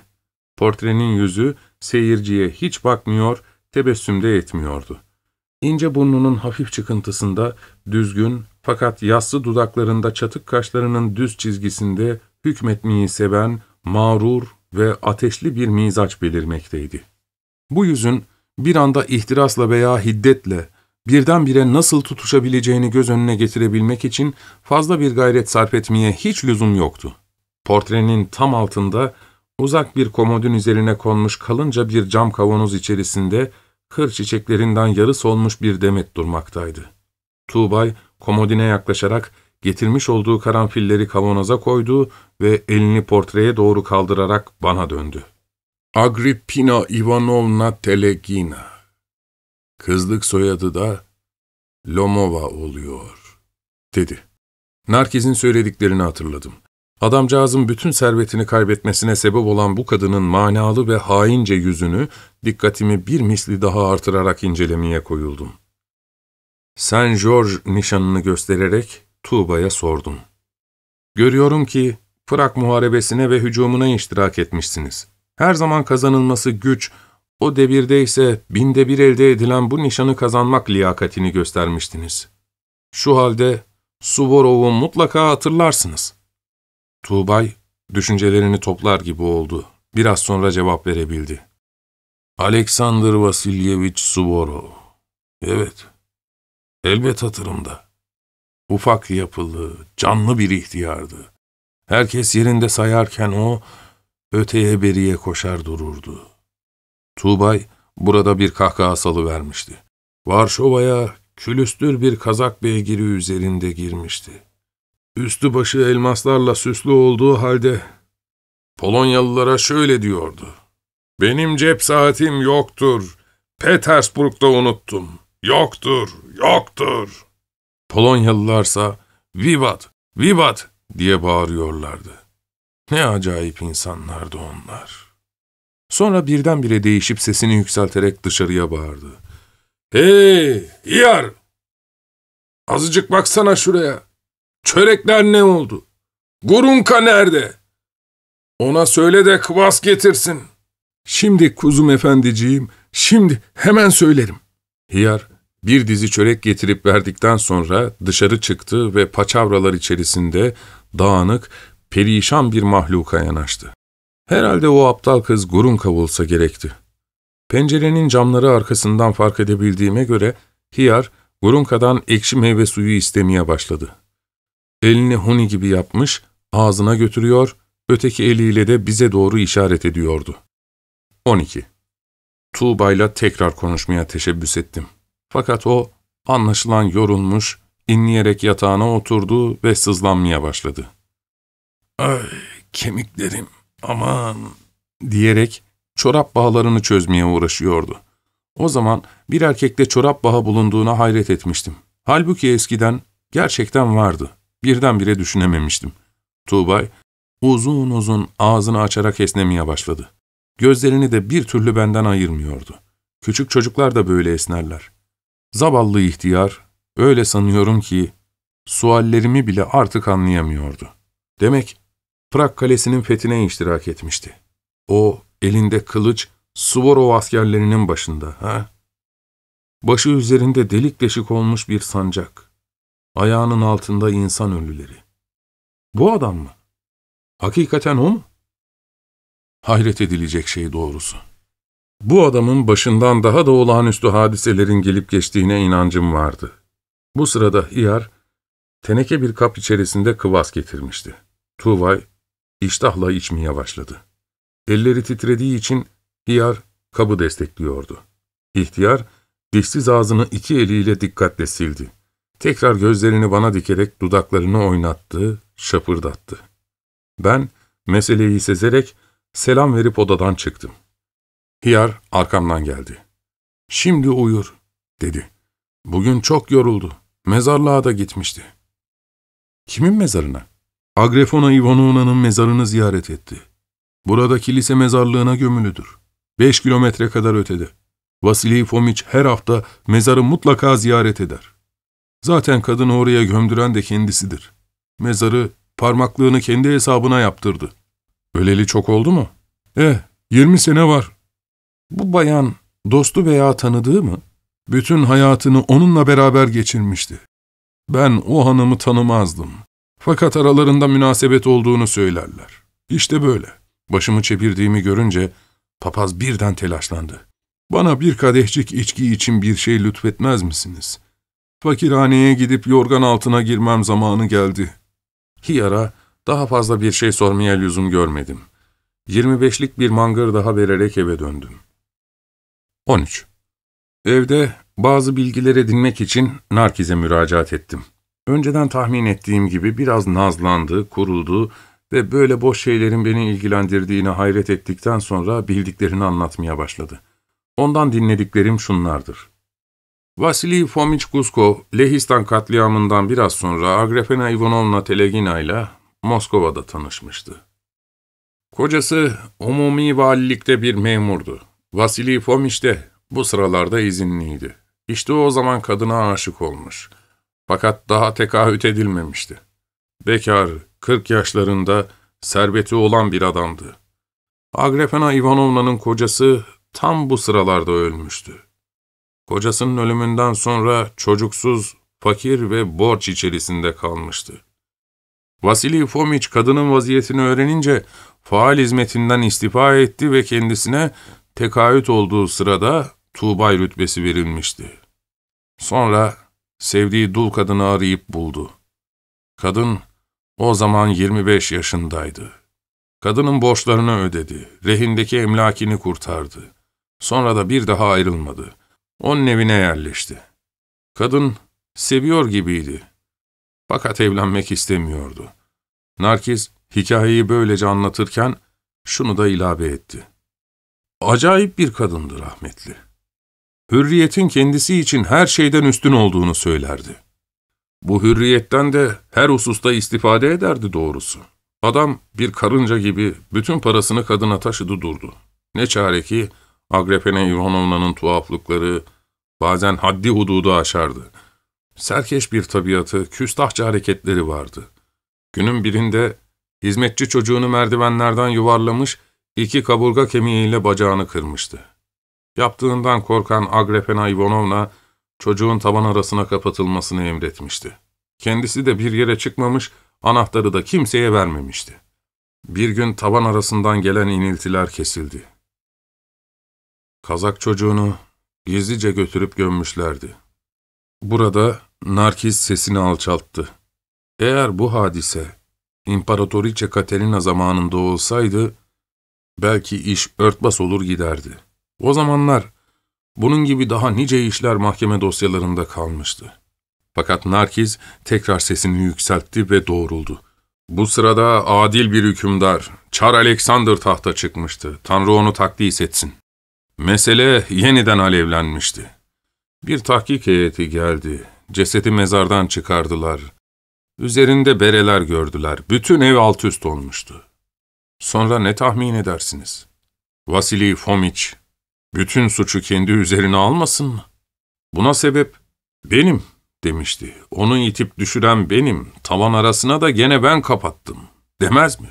Portrenin yüzü seyirciye hiç bakmıyor, tebessüm de etmiyordu. İnce burnunun hafif çıkıntısında düzgün fakat yassı dudaklarında çatık kaşlarının düz çizgisinde hükmetmeyi seven mağrur ve ateşli bir mizaç belirmekteydi. Bu yüzün bir anda ihtirasla veya hiddetle birdenbire nasıl tutuşabileceğini göz önüne getirebilmek için fazla bir gayret sarf etmeye hiç lüzum yoktu. Portrenin tam altında uzak bir komodun üzerine konmuş kalınca bir cam kavanoz içerisinde kır çiçeklerinden yarı solmuş bir demet durmaktaydı. Tuğbay komodine yaklaşarak getirmiş olduğu karanfilleri kavanoza koydu ve elini portreye doğru kaldırarak bana döndü. Agrippina Ivanovna Telegina. Kızlık soyadı da Lomova oluyor, dedi. Narkiz'in söylediklerini hatırladım. Adamcağızın bütün servetini kaybetmesine sebep olan bu kadının manalı ve haince yüzünü dikkatimi bir misli daha artırarak incelemeye koyuldum. Saint George nişanını göstererek Tuğba'ya sordum. Görüyorum ki Pırak muharebesine ve hücumuna iştirak etmişsiniz. Her zaman kazanılması güç, o devirde ise binde bir elde edilen bu nişanı kazanmak liyakatini göstermiştiniz. Şu halde Suvorov'u mutlaka hatırlarsınız. Tuğbay düşüncelerini toplar gibi oldu. Biraz sonra cevap verebildi. Aleksandr Vasilyevich Suvorov. Evet, elbet hatırımda. Ufak yapılı, canlı bir ihtiyardı. Herkes yerinde sayarken o, öteye beriye koşar dururdu. Tuğbay, burada bir kahkaha salıvermişti. Varşova'ya külüstür bir kazak beygiri üzerinde girmişti. Üstü başı elmaslarla süslü olduğu halde Polonyalılara şöyle diyordu. ''Benim cep saatim yoktur. Petersburg'da unuttum. Yoktur, yoktur.'' Polonyalılarsa ''Vivat, vivat!'' diye bağırıyorlardı. Ne acayip insanlardı onlar. Sonra birdenbire değişip sesini yükselterek dışarıya bağırdı. ''Hey, yar! Azıcık baksana şuraya. Çörekler ne oldu? Gurunka nerede? Ona söyle de kıvas getirsin.'' Şimdi kuzum efendiciğim, şimdi hemen söylerim. Hiyar bir dizi çörek getirip verdikten sonra dışarı çıktı ve paçavralar içerisinde dağınık, perişan bir mahluka yanaştı. Herhalde o aptal kız gurun kavulsa gerekti. Pencerenin camları arkasından fark edebildiğime göre Hiyar, Gurunka'dan ekşi meyve suyu istemeye başladı. Elini huni gibi yapmış, ağzına götürüyor, öteki eliyle de bize doğru işaret ediyordu. 12. Tuğba'yla tekrar konuşmaya teşebbüs ettim. Fakat o anlaşılan yorulmuş, inleyerek yatağına oturdu ve sızlanmaya başladı. ''Ay kemiklerim, aman!'' diyerek çorap bağlarını çözmeye uğraşıyordu. O zaman bir erkekte çorap bağı bulunduğuna hayret etmiştim. Halbuki eskiden gerçekten vardı. Birdenbire düşünememiştim. Tuğbay uzun uzun ağzını açarak esnemeye başladı. Gözlerini de bir türlü benden ayırmıyordu. Küçük çocuklar da böyle esnerler. Zavallı ihtiyar, öyle sanıyorum ki, suallerimi bile artık anlayamıyordu. Demek, Prag Kalesi'nin fethine iştirak etmişti. O, elinde kılıç, Suvorov askerlerinin başında, ha? Başı üzerinde delik deşik olmuş bir sancak. Ayağının altında insan ölüleri. Bu adam mı? Hakikaten o mu? Hayret edilecek şey doğrusu. Bu adamın başından daha da olağanüstü hadiselerin gelip geçtiğine inancım vardı. Bu sırada Hiyar, teneke bir kap içerisinde kıvas getirmişti. Tuğvay, iştahla içmeye başladı. Elleri titrediği için Hiyar, kabı destekliyordu. İhtiyar, dişsiz ağzını iki eliyle dikkatle sildi. Tekrar gözlerini bana dikerek dudaklarını oynattı, şapırdattı. Ben, meseleyi sezerek, selam verip odadan çıktım. Hiyar arkamdan geldi. ''Şimdi uyur.'' dedi. ''Bugün çok yoruldu. Mezarlığa da gitmişti.'' ''Kimin mezarına?'' ''Agrefona Ivanovna'nın mezarını ziyaret etti. Burada kilise mezarlığına gömülüdür. Beş kilometre kadar ötede. Vasily Fomiç her hafta mezarı mutlaka ziyaret eder. Zaten kadını oraya gömdüren de kendisidir. Mezarı parmaklığını kendi hesabına yaptırdı.'' ''Öleli çok oldu mu?'' ''Eh, yirmi sene var.'' Bu bayan dostu veya tanıdığı mı? Bütün hayatını onunla beraber geçirmişti. Ben o hanımı tanımazdım. Fakat aralarında münasebet olduğunu söylerler. İşte böyle. Başımı çevirdiğimi görünce papaz birden telaşlandı. Bana bir kadehcik içki için bir şey lütfetmez misiniz? Fakirhaneye gidip yorgan altına girmem zamanı geldi. Hiyara daha fazla bir şey sormaya lüzum görmedim. 25'lik bir mangır daha vererek eve döndüm. 13. Evde bazı bilgiler dinmek için Narkiz'e müracaat ettim. Önceden tahmin ettiğim gibi biraz nazlandı, kuruldu ve böyle boş şeylerin beni ilgilendirdiğine hayret ettikten sonra bildiklerini anlatmaya başladı. Ondan dinlediklerim şunlardır. Vasili Fomiç Kuzko, Lehistan katliamından biraz sonra Agrafena Ivanovna Telegina ile Moskova'da tanışmıştı. Kocası umumi valilikte bir memurdu. Vasili Fomiş de bu sıralarda izinliydi. İşte o zaman kadına aşık olmuş. Fakat daha tekahüt edilmemişti. Bekar, kırk yaşlarında serveti olan bir adamdı. Agrefena Ivanovna'nın kocası tam bu sıralarda ölmüştü. Kocasının ölümünden sonra çocuksuz, fakir ve borç içerisinde kalmıştı. Vasili Fomiç kadının vaziyetini öğrenince faal hizmetinden istifa etti ve kendisine Tekaüt olduğu sırada Tuğbay rütbesi verilmişti. Sonra sevdiği dul kadını arayıp buldu. Kadın o zaman 25 yaşındaydı. Kadının borçlarını ödedi, rehindeki emlakini kurtardı. Sonra da bir daha ayrılmadı. Onun evine yerleşti. Kadın seviyor gibiydi. Fakat evlenmek istemiyordu. Narkiz hikayeyi böylece anlatırken şunu da ilave etti. Acayip bir kadındı rahmetli. Hürriyetin kendisi için her şeyden üstün olduğunu söylerdi. Bu hürriyetten de her hususta istifade ederdi doğrusu. Adam bir karınca gibi bütün parasını kadına taşıdı durdu. Ne çare ki Agrafene İvanovna'nın tuhaflıkları bazen haddi hududu aşardı. Serkeş bir tabiatı, küstahça hareketleri vardı. Günün birinde hizmetçi çocuğunu merdivenlerden yuvarlamış, İki kaburga kemiğiyle bacağını kırmıştı. Yaptığından korkan Agrafena Ivanovna, çocuğun taban arasına kapatılmasını emretmişti. Kendisi de bir yere çıkmamış, anahtarı da kimseye vermemişti. Bir gün taban arasından gelen iniltiler kesildi. Kazak çocuğunu gizlice götürüp gömmüşlerdi. Burada Narkiz sesini alçalttı. Eğer bu hadise İmparatoriçe Katerina zamanında olsaydı, Belki iş örtbas olur giderdi. O zamanlar bunun gibi daha nice işler mahkeme dosyalarında kalmıştı. Fakat Narkiz tekrar sesini yükseltti ve doğruldu. Bu sırada adil bir hükümdar, Çar Alexander tahta çıkmıştı. Tanrı onu takdis etsin. Mesele yeniden alevlenmişti. Bir tahkik heyeti geldi. Cesedi mezardan çıkardılar. Üzerinde bereler gördüler. Bütün ev alt üst olmuştu. Sonra ne tahmin edersiniz? Vasili Fomiç, bütün suçu kendi üzerine almasın mı? Buna sebep benim demişti. Onu itip düşüren benim, tavan arasına da gene ben kapattım demez mi?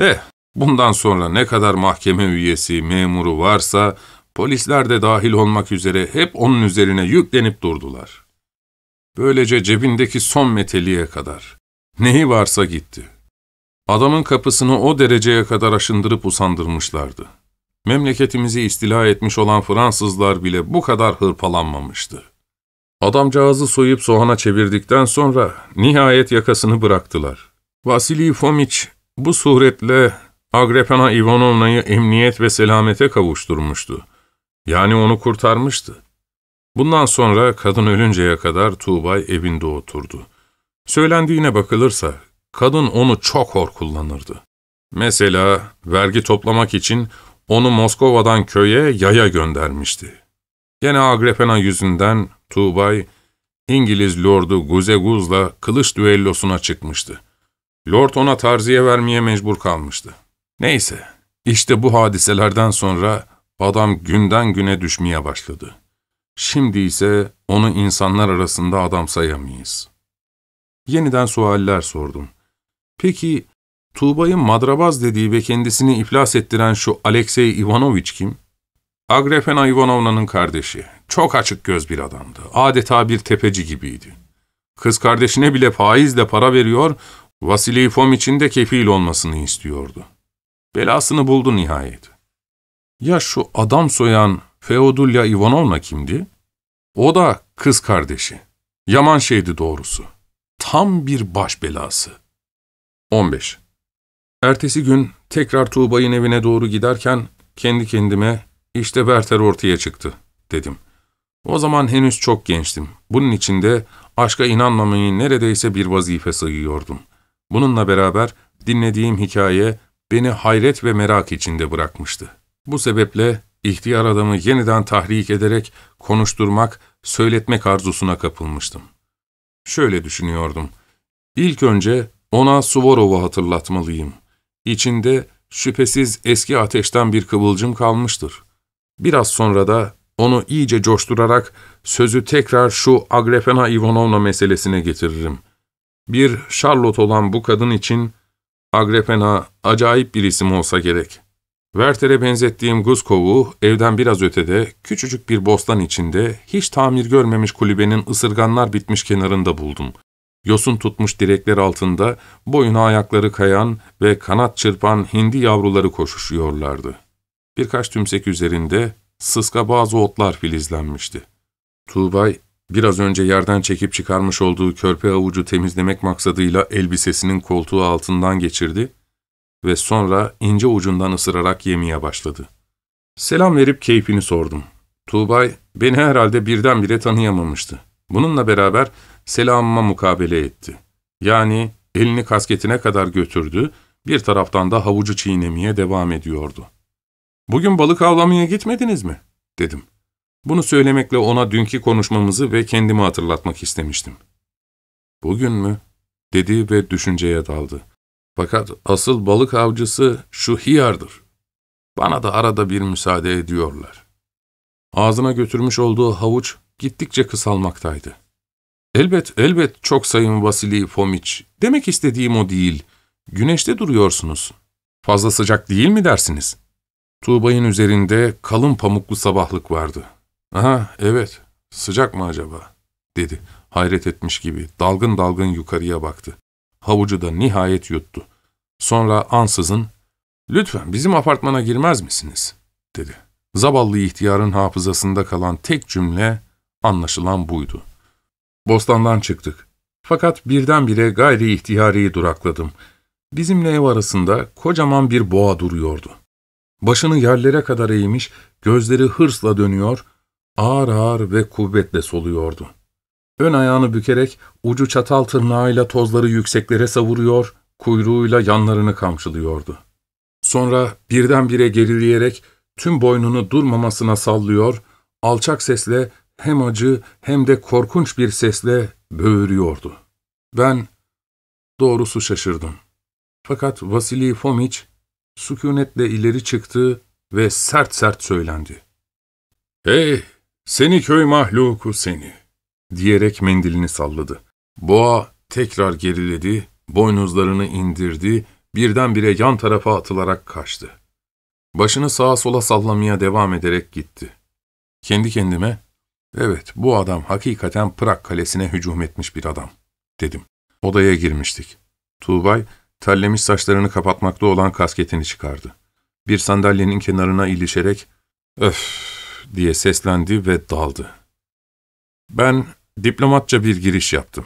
Eh, bundan sonra ne kadar mahkeme üyesi, memuru varsa polisler de dahil olmak üzere hep onun üzerine yüklenip durdular. Böylece cebindeki son meteliğe kadar neyi varsa gitti. Adamın kapısını o dereceye kadar aşındırıp usandırmışlardı. Memleketimizi istila etmiş olan Fransızlar bile bu kadar hırpalanmamıştı. Adamcağızı soyup soğana çevirdikten sonra nihayet yakasını bıraktılar. Vasili Fomiç bu suretle Agrepena Ivanovna'yı emniyet ve selamete kavuşturmuştu. Yani onu kurtarmıştı. Bundan sonra kadın ölünceye kadar Tuğbay evinde oturdu. Söylendiğine bakılırsa kadın onu çok hor kullanırdı. Mesela vergi toplamak için onu Moskova'dan köye yaya göndermişti. Gene Agrafena yüzünden Tuğbay, İngiliz lordu Guzeguz'la kılıç düellosuna çıkmıştı. Lord ona tarziye vermeye mecbur kalmıştı. Neyse, işte bu hadiselerden sonra adam günden güne düşmeye başladı. Şimdi ise onu insanlar arasında adam sayamayız. Yeniden sualler sordum. Peki Tuğba'yı madrabaz dediği ve kendisini iflas ettiren şu Alexey Ivanoviç kim? Agrafena Ivanovna'nın kardeşi. Çok açık göz bir adamdı. Adeta bir tepeci gibiydi. Kız kardeşine bile faizle para veriyor, Vasili için de kefil olmasını istiyordu. Belasını buldu nihayet. Ya şu adam soyan Feodulya Ivanovna kimdi? O da kız kardeşi. Yaman şeydi doğrusu. Tam bir baş belası. 15. Ertesi gün tekrar Tuğba'nın evine doğru giderken kendi kendime işte Berter ortaya çıktı dedim. O zaman henüz çok gençtim. Bunun içinde aşka inanmamayı neredeyse bir vazife sayıyordum. Bununla beraber dinlediğim hikaye beni hayret ve merak içinde bırakmıştı. Bu sebeple ihtiyar adamı yeniden tahrik ederek konuşturmak, söyletmek arzusuna kapılmıştım. Şöyle düşünüyordum. İlk önce ona Suvorov'u hatırlatmalıyım. İçinde şüphesiz eski ateşten bir kıvılcım kalmıştır. Biraz sonra da onu iyice coşturarak sözü tekrar şu Agrepena Ivanovna meselesine getiririm. Bir Charlotte olan bu kadın için Agrepena acayip bir isim olsa gerek. Werther'e benzettiğim Guskov'u evden biraz ötede, küçücük bir bostan içinde, hiç tamir görmemiş kulübenin ısırganlar bitmiş kenarında buldum yosun tutmuş direkler altında boyuna ayakları kayan ve kanat çırpan hindi yavruları koşuşuyorlardı. Birkaç tümsek üzerinde sıska bazı otlar filizlenmişti. Tuğbay, biraz önce yerden çekip çıkarmış olduğu körpe avucu temizlemek maksadıyla elbisesinin koltuğu altından geçirdi ve sonra ince ucundan ısırarak yemeye başladı. Selam verip keyfini sordum. Tuğbay, beni herhalde birdenbire tanıyamamıştı. Bununla beraber selamıma mukabele etti. Yani elini kasketine kadar götürdü, bir taraftan da havucu çiğnemeye devam ediyordu. ''Bugün balık avlamaya gitmediniz mi?'' dedim. Bunu söylemekle ona dünkü konuşmamızı ve kendimi hatırlatmak istemiştim. ''Bugün mü?'' dedi ve düşünceye daldı. ''Fakat asıl balık avcısı şu hiyardır. Bana da arada bir müsaade ediyorlar.'' Ağzına götürmüş olduğu havuç gittikçe kısalmaktaydı. Elbet, elbet çok sayın Vasili Fomiç. Demek istediğim o değil. Güneşte duruyorsunuz. Fazla sıcak değil mi dersiniz? Tuğbay'ın üzerinde kalın pamuklu sabahlık vardı. Aha, evet. Sıcak mı acaba? dedi. Hayret etmiş gibi dalgın dalgın yukarıya baktı. Havucu da nihayet yuttu. Sonra ansızın, ''Lütfen bizim apartmana girmez misiniz?'' dedi. Zavallı ihtiyarın hafızasında kalan tek cümle anlaşılan buydu.'' Bostandan çıktık. Fakat birdenbire gayri ihtiyari durakladım. Bizimle ev arasında kocaman bir boğa duruyordu. Başını yerlere kadar eğmiş, gözleri hırsla dönüyor, ağır ağır ve kuvvetle soluyordu. Ön ayağını bükerek ucu çatal tırnağıyla tozları yükseklere savuruyor, kuyruğuyla yanlarını kamçılıyordu. Sonra birdenbire gerileyerek tüm boynunu durmamasına sallıyor, alçak sesle hem acı hem de korkunç bir sesle böğürüyordu. Ben doğrusu şaşırdım. Fakat Vasily Fomiç sükunetle ileri çıktı ve sert sert söylendi. ''Hey, seni köy mahluku seni!'' diyerek mendilini salladı. Boğa tekrar geriledi, boynuzlarını indirdi, birdenbire yan tarafa atılarak kaçtı. Başını sağa sola sallamaya devam ederek gitti. Kendi kendime, Evet, bu adam hakikaten Pırak kalesine hücum etmiş bir adam, dedim. Odaya girmiştik. Tuğbay, terlemiş saçlarını kapatmakta olan kasketini çıkardı. Bir sandalyenin kenarına ilişerek, öf diye seslendi ve daldı. Ben diplomatça bir giriş yaptım.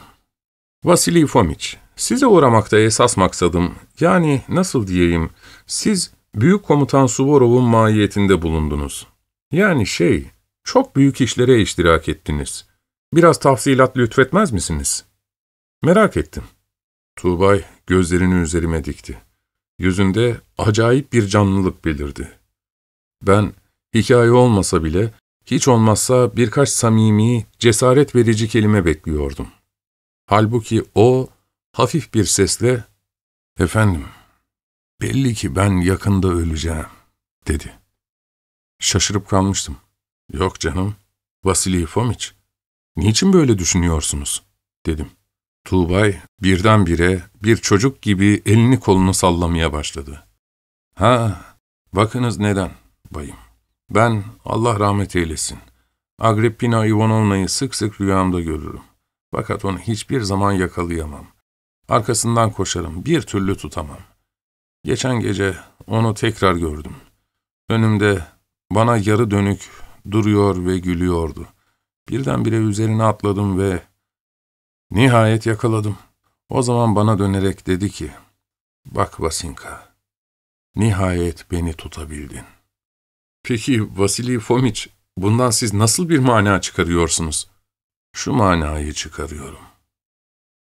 Vasili Fomiç, size uğramakta esas maksadım, yani nasıl diyeyim, siz Büyük Komutan Suvorov'un mahiyetinde bulundunuz. Yani şey, çok büyük işlere iştirak ettiniz. Biraz tafsilat lütfetmez misiniz? Merak ettim. Tuğbay gözlerini üzerime dikti. Yüzünde acayip bir canlılık belirdi. Ben hikaye olmasa bile hiç olmazsa birkaç samimi, cesaret verici kelime bekliyordum. Halbuki o hafif bir sesle ''Efendim, belli ki ben yakında öleceğim.'' dedi. Şaşırıp kalmıştım. Yok canım, Vasily Fomiç. Niçin böyle düşünüyorsunuz? dedim. Tuğbay birdenbire bir çocuk gibi elini kolunu sallamaya başladı. Ha, bakınız neden, bayım. Ben, Allah rahmet eylesin, Agrippina Ivanovna'yı sık sık rüyamda görürüm. Fakat onu hiçbir zaman yakalayamam. Arkasından koşarım, bir türlü tutamam. Geçen gece onu tekrar gördüm. Önümde bana yarı dönük, duruyor ve gülüyordu. Birdenbire üzerine atladım ve nihayet yakaladım. O zaman bana dönerek dedi ki, ''Bak Vasinka, nihayet beni tutabildin.'' ''Peki Vasili Fomiç, bundan siz nasıl bir mana çıkarıyorsunuz?'' ''Şu manayı çıkarıyorum.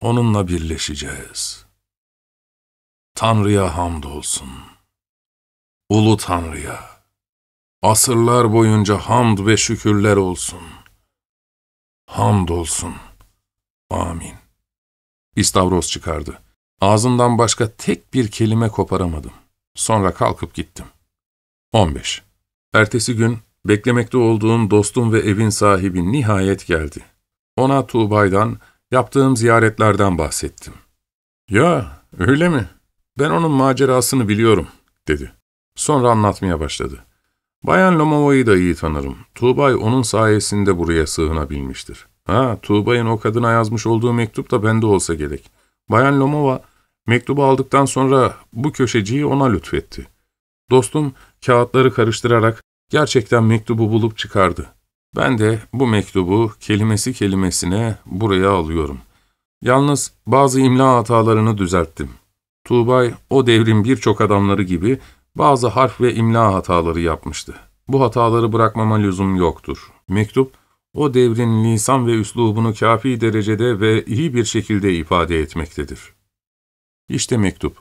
Onunla birleşeceğiz. Tanrı'ya hamdolsun. Ulu Tanrı'ya.'' Asırlar boyunca hamd ve şükürler olsun. Hamd olsun. Amin. İstavros çıkardı. Ağzından başka tek bir kelime koparamadım. Sonra kalkıp gittim. 15. Ertesi gün beklemekte olduğum dostum ve evin sahibi nihayet geldi. Ona Tuğba'dan, yaptığım ziyaretlerden bahsettim. ''Ya, öyle mi? Ben onun macerasını biliyorum.'' dedi. Sonra anlatmaya başladı. Bayan Lomova'yı da iyi tanırım. Tuğbay onun sayesinde buraya sığınabilmiştir. Ha, Tuğbay'ın o kadına yazmış olduğu mektup da bende olsa gerek. Bayan Lomova mektubu aldıktan sonra bu köşeciyi ona lütfetti. Dostum kağıtları karıştırarak gerçekten mektubu bulup çıkardı. Ben de bu mektubu kelimesi kelimesine buraya alıyorum. Yalnız bazı imla hatalarını düzelttim. Tuğbay o devrin birçok adamları gibi bazı harf ve imla hataları yapmıştı. Bu hataları bırakmama lüzum yoktur. Mektup, o devrin lisan ve üslubunu kafi derecede ve iyi bir şekilde ifade etmektedir. İşte mektup.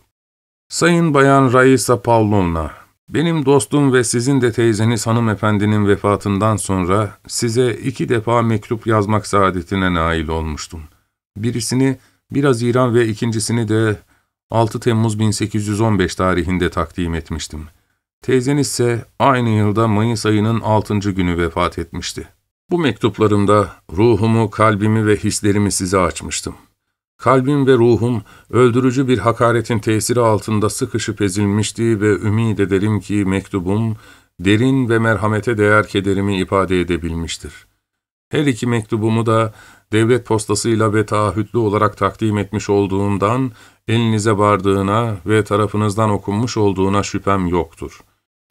Sayın Bayan Raisa Pavlovna, benim dostum ve sizin de teyzeniz hanımefendinin vefatından sonra size iki defa mektup yazmak saadetine nail olmuştum. Birisini biraz İran ve ikincisini de 6 Temmuz 1815 tarihinde takdim etmiştim. Teyzeniz ise aynı yılda Mayıs ayının 6. günü vefat etmişti. Bu mektuplarımda ruhumu, kalbimi ve hislerimi size açmıştım. Kalbim ve ruhum öldürücü bir hakaretin tesiri altında sıkışıp ezilmişti ve ümid ederim ki mektubum derin ve merhamete değer kederimi ifade edebilmiştir. Her iki mektubumu da devlet postasıyla ve taahhütlü olarak takdim etmiş olduğundan, elinize vardığına ve tarafınızdan okunmuş olduğuna şüphem yoktur.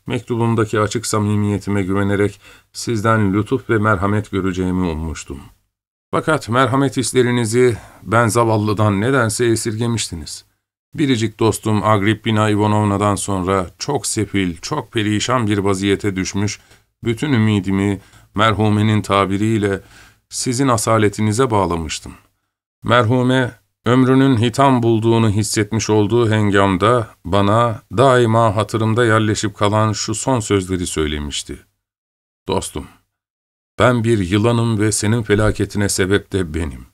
Mektubumdaki açık samimiyetime güvenerek sizden lütuf ve merhamet göreceğimi ummuştum. Fakat merhamet hislerinizi ben zavallıdan nedense esirgemiştiniz. Biricik dostum Agrippina Ivanovna'dan sonra çok sefil, çok perişan bir vaziyete düşmüş, bütün ümidimi merhumenin tabiriyle sizin asaletinize bağlamıştım. Merhume Ömrünün hitam bulduğunu hissetmiş olduğu hengamda bana daima hatırımda yerleşip kalan şu son sözleri söylemişti. Dostum, ben bir yılanım ve senin felaketine sebep de benim.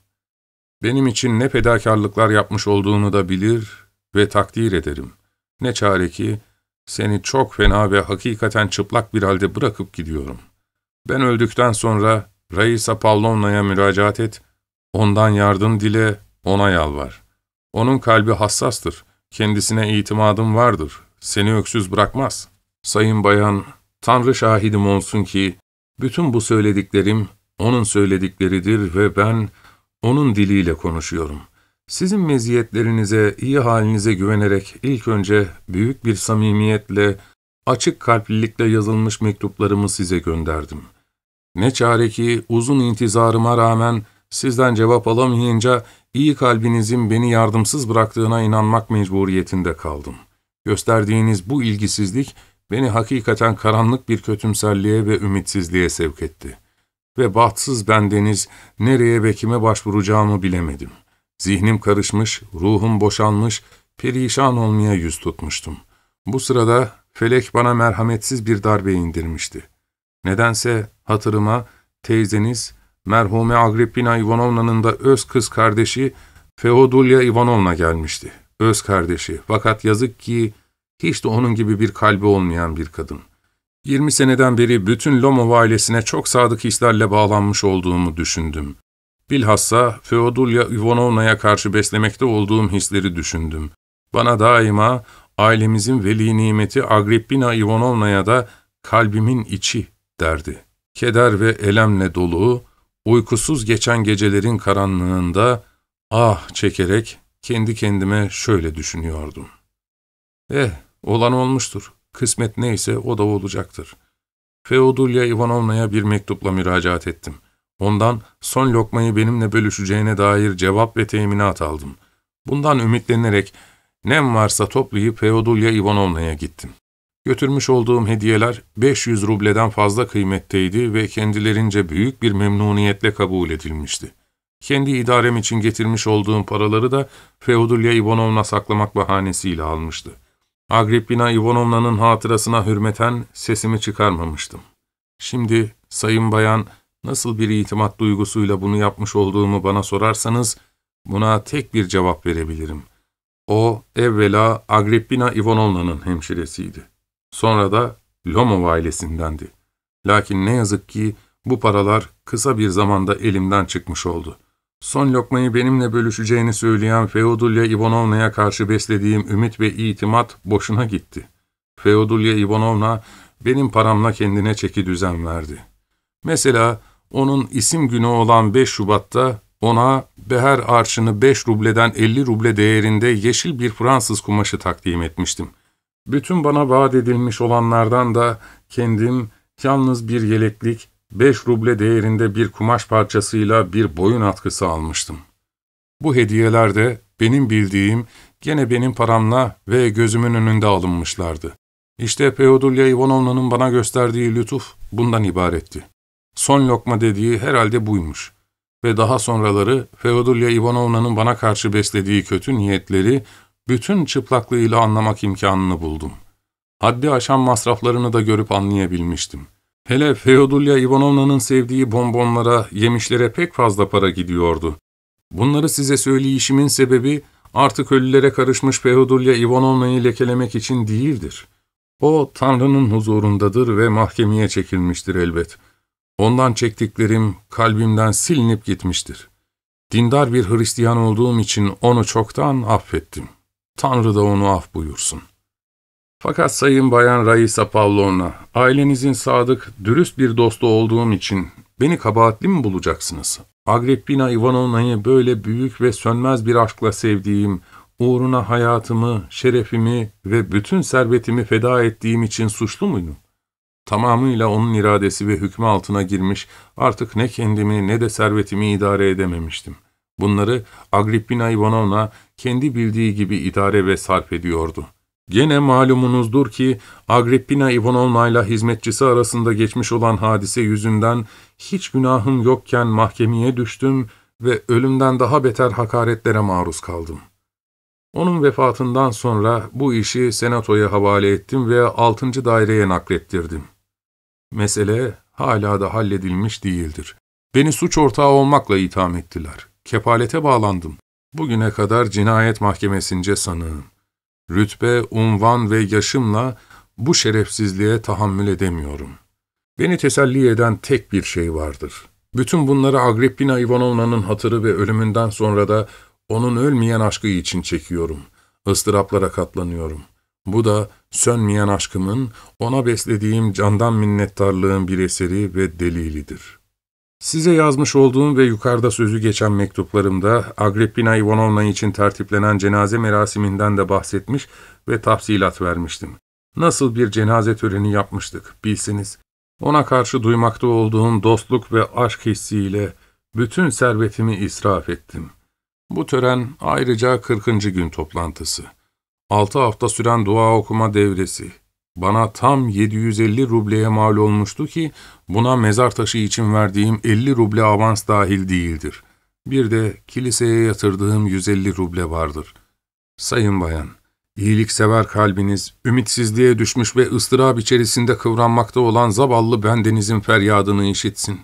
Benim için ne fedakarlıklar yapmış olduğunu da bilir ve takdir ederim. Ne çare ki seni çok fena ve hakikaten çıplak bir halde bırakıp gidiyorum. Ben öldükten sonra Raisa Pallona'ya müracaat et, ondan yardım dile ona yalvar. Onun kalbi hassastır. Kendisine itimadım vardır. Seni öksüz bırakmaz. Sayın bayan, Tanrı şahidim olsun ki, bütün bu söylediklerim onun söyledikleridir ve ben onun diliyle konuşuyorum. Sizin meziyetlerinize, iyi halinize güvenerek ilk önce büyük bir samimiyetle, açık kalplilikle yazılmış mektuplarımı size gönderdim. Ne çare ki uzun intizarıma rağmen sizden cevap alamayınca iyi kalbinizin beni yardımsız bıraktığına inanmak mecburiyetinde kaldım. Gösterdiğiniz bu ilgisizlik beni hakikaten karanlık bir kötümserliğe ve ümitsizliğe sevk etti. Ve bahtsız bendeniz nereye ve kime başvuracağımı bilemedim. Zihnim karışmış, ruhum boşanmış, perişan olmaya yüz tutmuştum. Bu sırada felek bana merhametsiz bir darbe indirmişti. Nedense hatırıma teyzeniz merhume Agrippina Ivanovna'nın da öz kız kardeşi Feodulya Ivanovna gelmişti. Öz kardeşi fakat yazık ki hiç de onun gibi bir kalbi olmayan bir kadın. 20 seneden beri bütün Lomov ailesine çok sadık hislerle bağlanmış olduğumu düşündüm. Bilhassa Feodulya Ivanovna'ya karşı beslemekte olduğum hisleri düşündüm. Bana daima ailemizin veli nimeti Agrippina Ivanovna'ya da kalbimin içi derdi. Keder ve elemle dolu, uykusuz geçen gecelerin karanlığında ah çekerek kendi kendime şöyle düşünüyordum. Eh, olan olmuştur. Kısmet neyse o da olacaktır. Feodulya Ivanovna'ya bir mektupla müracaat ettim. Ondan son lokmayı benimle bölüşeceğine dair cevap ve teminat aldım. Bundan ümitlenerek nem varsa toplayıp Feodulya Ivanovna'ya gittim. Götürmüş olduğum hediyeler 500 rubleden fazla kıymetteydi ve kendilerince büyük bir memnuniyetle kabul edilmişti. Kendi idarem için getirmiş olduğum paraları da Feodulya Ivanovna saklamak bahanesiyle almıştı. Agrippina Ivanovna'nın hatırasına hürmeten sesimi çıkarmamıştım. Şimdi sayın bayan nasıl bir itimat duygusuyla bunu yapmış olduğumu bana sorarsanız buna tek bir cevap verebilirim. O evvela Agrippina Ivanovna'nın hemşiresiydi. Sonra da Lomov ailesindendi. Lakin ne yazık ki bu paralar kısa bir zamanda elimden çıkmış oldu. Son lokmayı benimle bölüşeceğini söyleyen Feodulya Ivanovna'ya karşı beslediğim ümit ve itimat boşuna gitti. Feodulya Ivanovna benim paramla kendine çeki düzen verdi. Mesela onun isim günü olan 5 Şubat'ta ona beher arşını 5 rubleden 50 ruble değerinde yeşil bir Fransız kumaşı takdim etmiştim. Bütün bana vaat edilmiş olanlardan da kendim yalnız bir yeleklik, beş ruble değerinde bir kumaş parçasıyla bir boyun atkısı almıştım. Bu hediyeler de benim bildiğim gene benim paramla ve gözümün önünde alınmışlardı. İşte Feodulya Ivanovna'nın bana gösterdiği lütuf bundan ibaretti. Son lokma dediği herhalde buymuş. Ve daha sonraları Feodulya Ivanovna'nın bana karşı beslediği kötü niyetleri bütün çıplaklığıyla anlamak imkanını buldum. Haddi aşan masraflarını da görüp anlayabilmiştim. Hele Feodulya İvanovna'nın sevdiği bonbonlara, yemişlere pek fazla para gidiyordu. Bunları size söyleyişimin sebebi artık ölülere karışmış Feodulya İvanovna'yı lekelemek için değildir. O Tanrı'nın huzurundadır ve mahkemeye çekilmiştir elbet. Ondan çektiklerim kalbimden silinip gitmiştir. Dindar bir Hristiyan olduğum için onu çoktan affettim.'' Tanrı da onu af buyursun. Fakat Sayın Bayan Raisa Pavlovna, ailenizin sadık, dürüst bir dostu olduğum için beni kabahatli mi bulacaksınız? Agrippina Ivanovna'yı böyle büyük ve sönmez bir aşkla sevdiğim, uğruna hayatımı, şerefimi ve bütün servetimi feda ettiğim için suçlu muydum? Tamamıyla onun iradesi ve hükmü altına girmiş, artık ne kendimi ne de servetimi idare edememiştim.'' Bunları Agrippina Ivanovna kendi bildiği gibi idare ve sarf ediyordu. Gene malumunuzdur ki Agrippina Ivanovna ile hizmetçisi arasında geçmiş olan hadise yüzünden hiç günahım yokken mahkemeye düştüm ve ölümden daha beter hakaretlere maruz kaldım. Onun vefatından sonra bu işi senatoya havale ettim ve altıncı daireye naklettirdim. Mesele hala da halledilmiş değildir. Beni suç ortağı olmakla itham ettiler. Kepalete bağlandım. Bugüne kadar cinayet mahkemesince sanığım. Rütbe, unvan ve yaşımla bu şerefsizliğe tahammül edemiyorum. Beni teselli eden tek bir şey vardır. Bütün bunları Agrippina Ivanovna'nın hatırı ve ölümünden sonra da onun ölmeyen aşkı için çekiyorum. Istıraplara katlanıyorum. Bu da sönmeyen aşkımın, ona beslediğim candan minnettarlığın bir eseri ve delilidir.'' Size yazmış olduğum ve yukarıda sözü geçen mektuplarımda Agrippina Ivanovna için tertiplenen cenaze merasiminden de bahsetmiş ve tafsilat vermiştim. Nasıl bir cenaze töreni yapmıştık bilsiniz. Ona karşı duymakta olduğum dostluk ve aşk hissiyle bütün servetimi israf ettim. Bu tören ayrıca 40. gün toplantısı. 6 hafta süren dua okuma devresi, bana tam 750 rubleye mal olmuştu ki buna mezar taşı için verdiğim 50 ruble avans dahil değildir. Bir de kiliseye yatırdığım 150 ruble vardır. Sayın bayan, iyiliksever kalbiniz, ümitsizliğe düşmüş ve ıstırap içerisinde kıvranmakta olan zavallı bendenizin feryadını işitsin.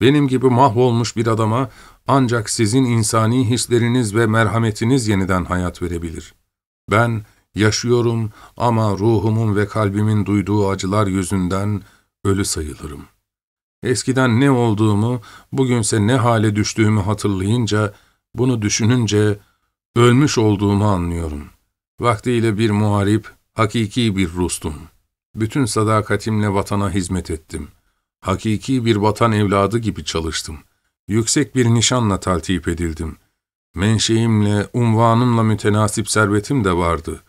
Benim gibi mahvolmuş bir adama ancak sizin insani hisleriniz ve merhametiniz yeniden hayat verebilir. Ben Yaşıyorum ama ruhumun ve kalbimin duyduğu acılar yüzünden ölü sayılırım. Eskiden ne olduğumu, bugünse ne hale düştüğümü hatırlayınca, bunu düşününce ölmüş olduğumu anlıyorum. Vaktiyle bir muharip, hakiki bir Rus'tum. Bütün sadakatimle vatana hizmet ettim. Hakiki bir vatan evladı gibi çalıştım. Yüksek bir nişanla taltip edildim. Menşeimle, unvanımla mütenasip servetim de vardı.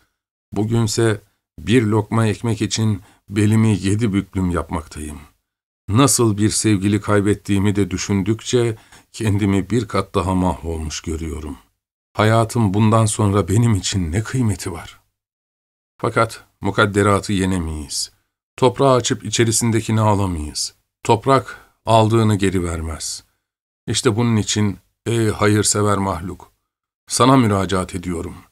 Bugünse bir lokma ekmek için belimi yedi büklüm yapmaktayım. Nasıl bir sevgili kaybettiğimi de düşündükçe kendimi bir kat daha mahvolmuş görüyorum. Hayatım bundan sonra benim için ne kıymeti var? Fakat mukadderatı yenemeyiz. Toprağı açıp içerisindekini alamayız. Toprak aldığını geri vermez. İşte bunun için ey hayırsever mahluk, sana müracaat ediyorum.''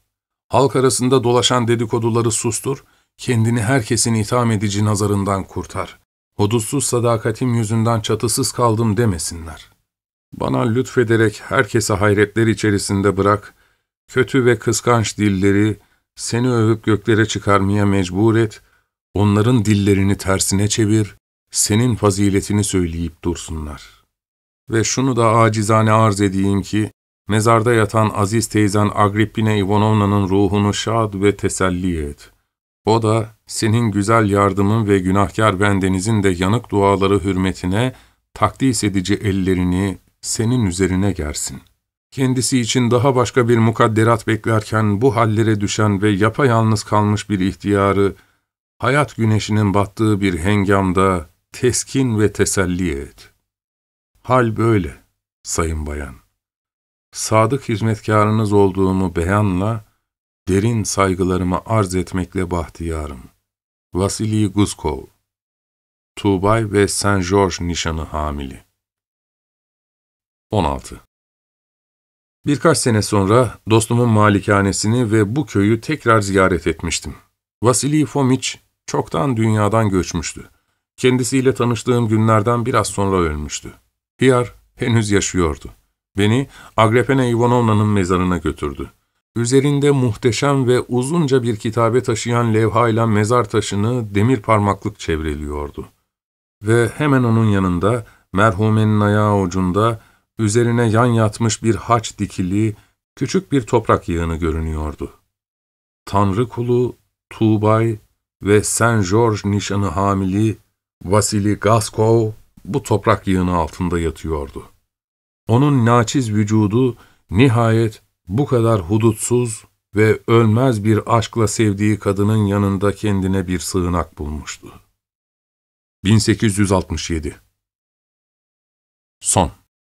halk arasında dolaşan dedikoduları sustur, kendini herkesin itham edici nazarından kurtar. Hudutsuz sadakatim yüzünden çatısız kaldım demesinler. Bana lütfederek herkese hayretler içerisinde bırak, kötü ve kıskanç dilleri seni övüp göklere çıkarmaya mecbur et, onların dillerini tersine çevir, senin faziletini söyleyip dursunlar. Ve şunu da acizane arz edeyim ki, Mezarda yatan aziz teyzen Agrippine Ivanovna'nın ruhunu şad ve teselli et. O da senin güzel yardımın ve günahkar bendenizin de yanık duaları hürmetine takdis edici ellerini senin üzerine gersin. Kendisi için daha başka bir mukadderat beklerken bu hallere düşen ve yapayalnız kalmış bir ihtiyarı, hayat güneşinin battığı bir hengamda teskin ve teselli et. Hal böyle, sayın bayan sadık hizmetkarınız olduğumu beyanla, derin saygılarımı arz etmekle bahtiyarım. Vasili Guskov, Tuğbay ve Saint George nişanı hamili 16. Birkaç sene sonra dostumun malikanesini ve bu köyü tekrar ziyaret etmiştim. Vasili Fomiç çoktan dünyadan göçmüştü. Kendisiyle tanıştığım günlerden biraz sonra ölmüştü. Hiyar henüz yaşıyordu. Beni Agrafena Ivanovna'nın mezarına götürdü. Üzerinde muhteşem ve uzunca bir kitabe taşıyan levhayla mezar taşını demir parmaklık çevreliyordu. Ve hemen onun yanında, merhumenin ayağı ucunda, üzerine yan yatmış bir haç dikili, küçük bir toprak yığını görünüyordu. Tanrı kulu, Tuğbay ve Saint George nişanı hamili Vasili Gaskov bu toprak yığını altında yatıyordu. Onun naçiz vücudu nihayet bu kadar hudutsuz ve ölmez bir aşkla sevdiği kadının yanında kendine bir sığınak bulmuştu. 1867 Son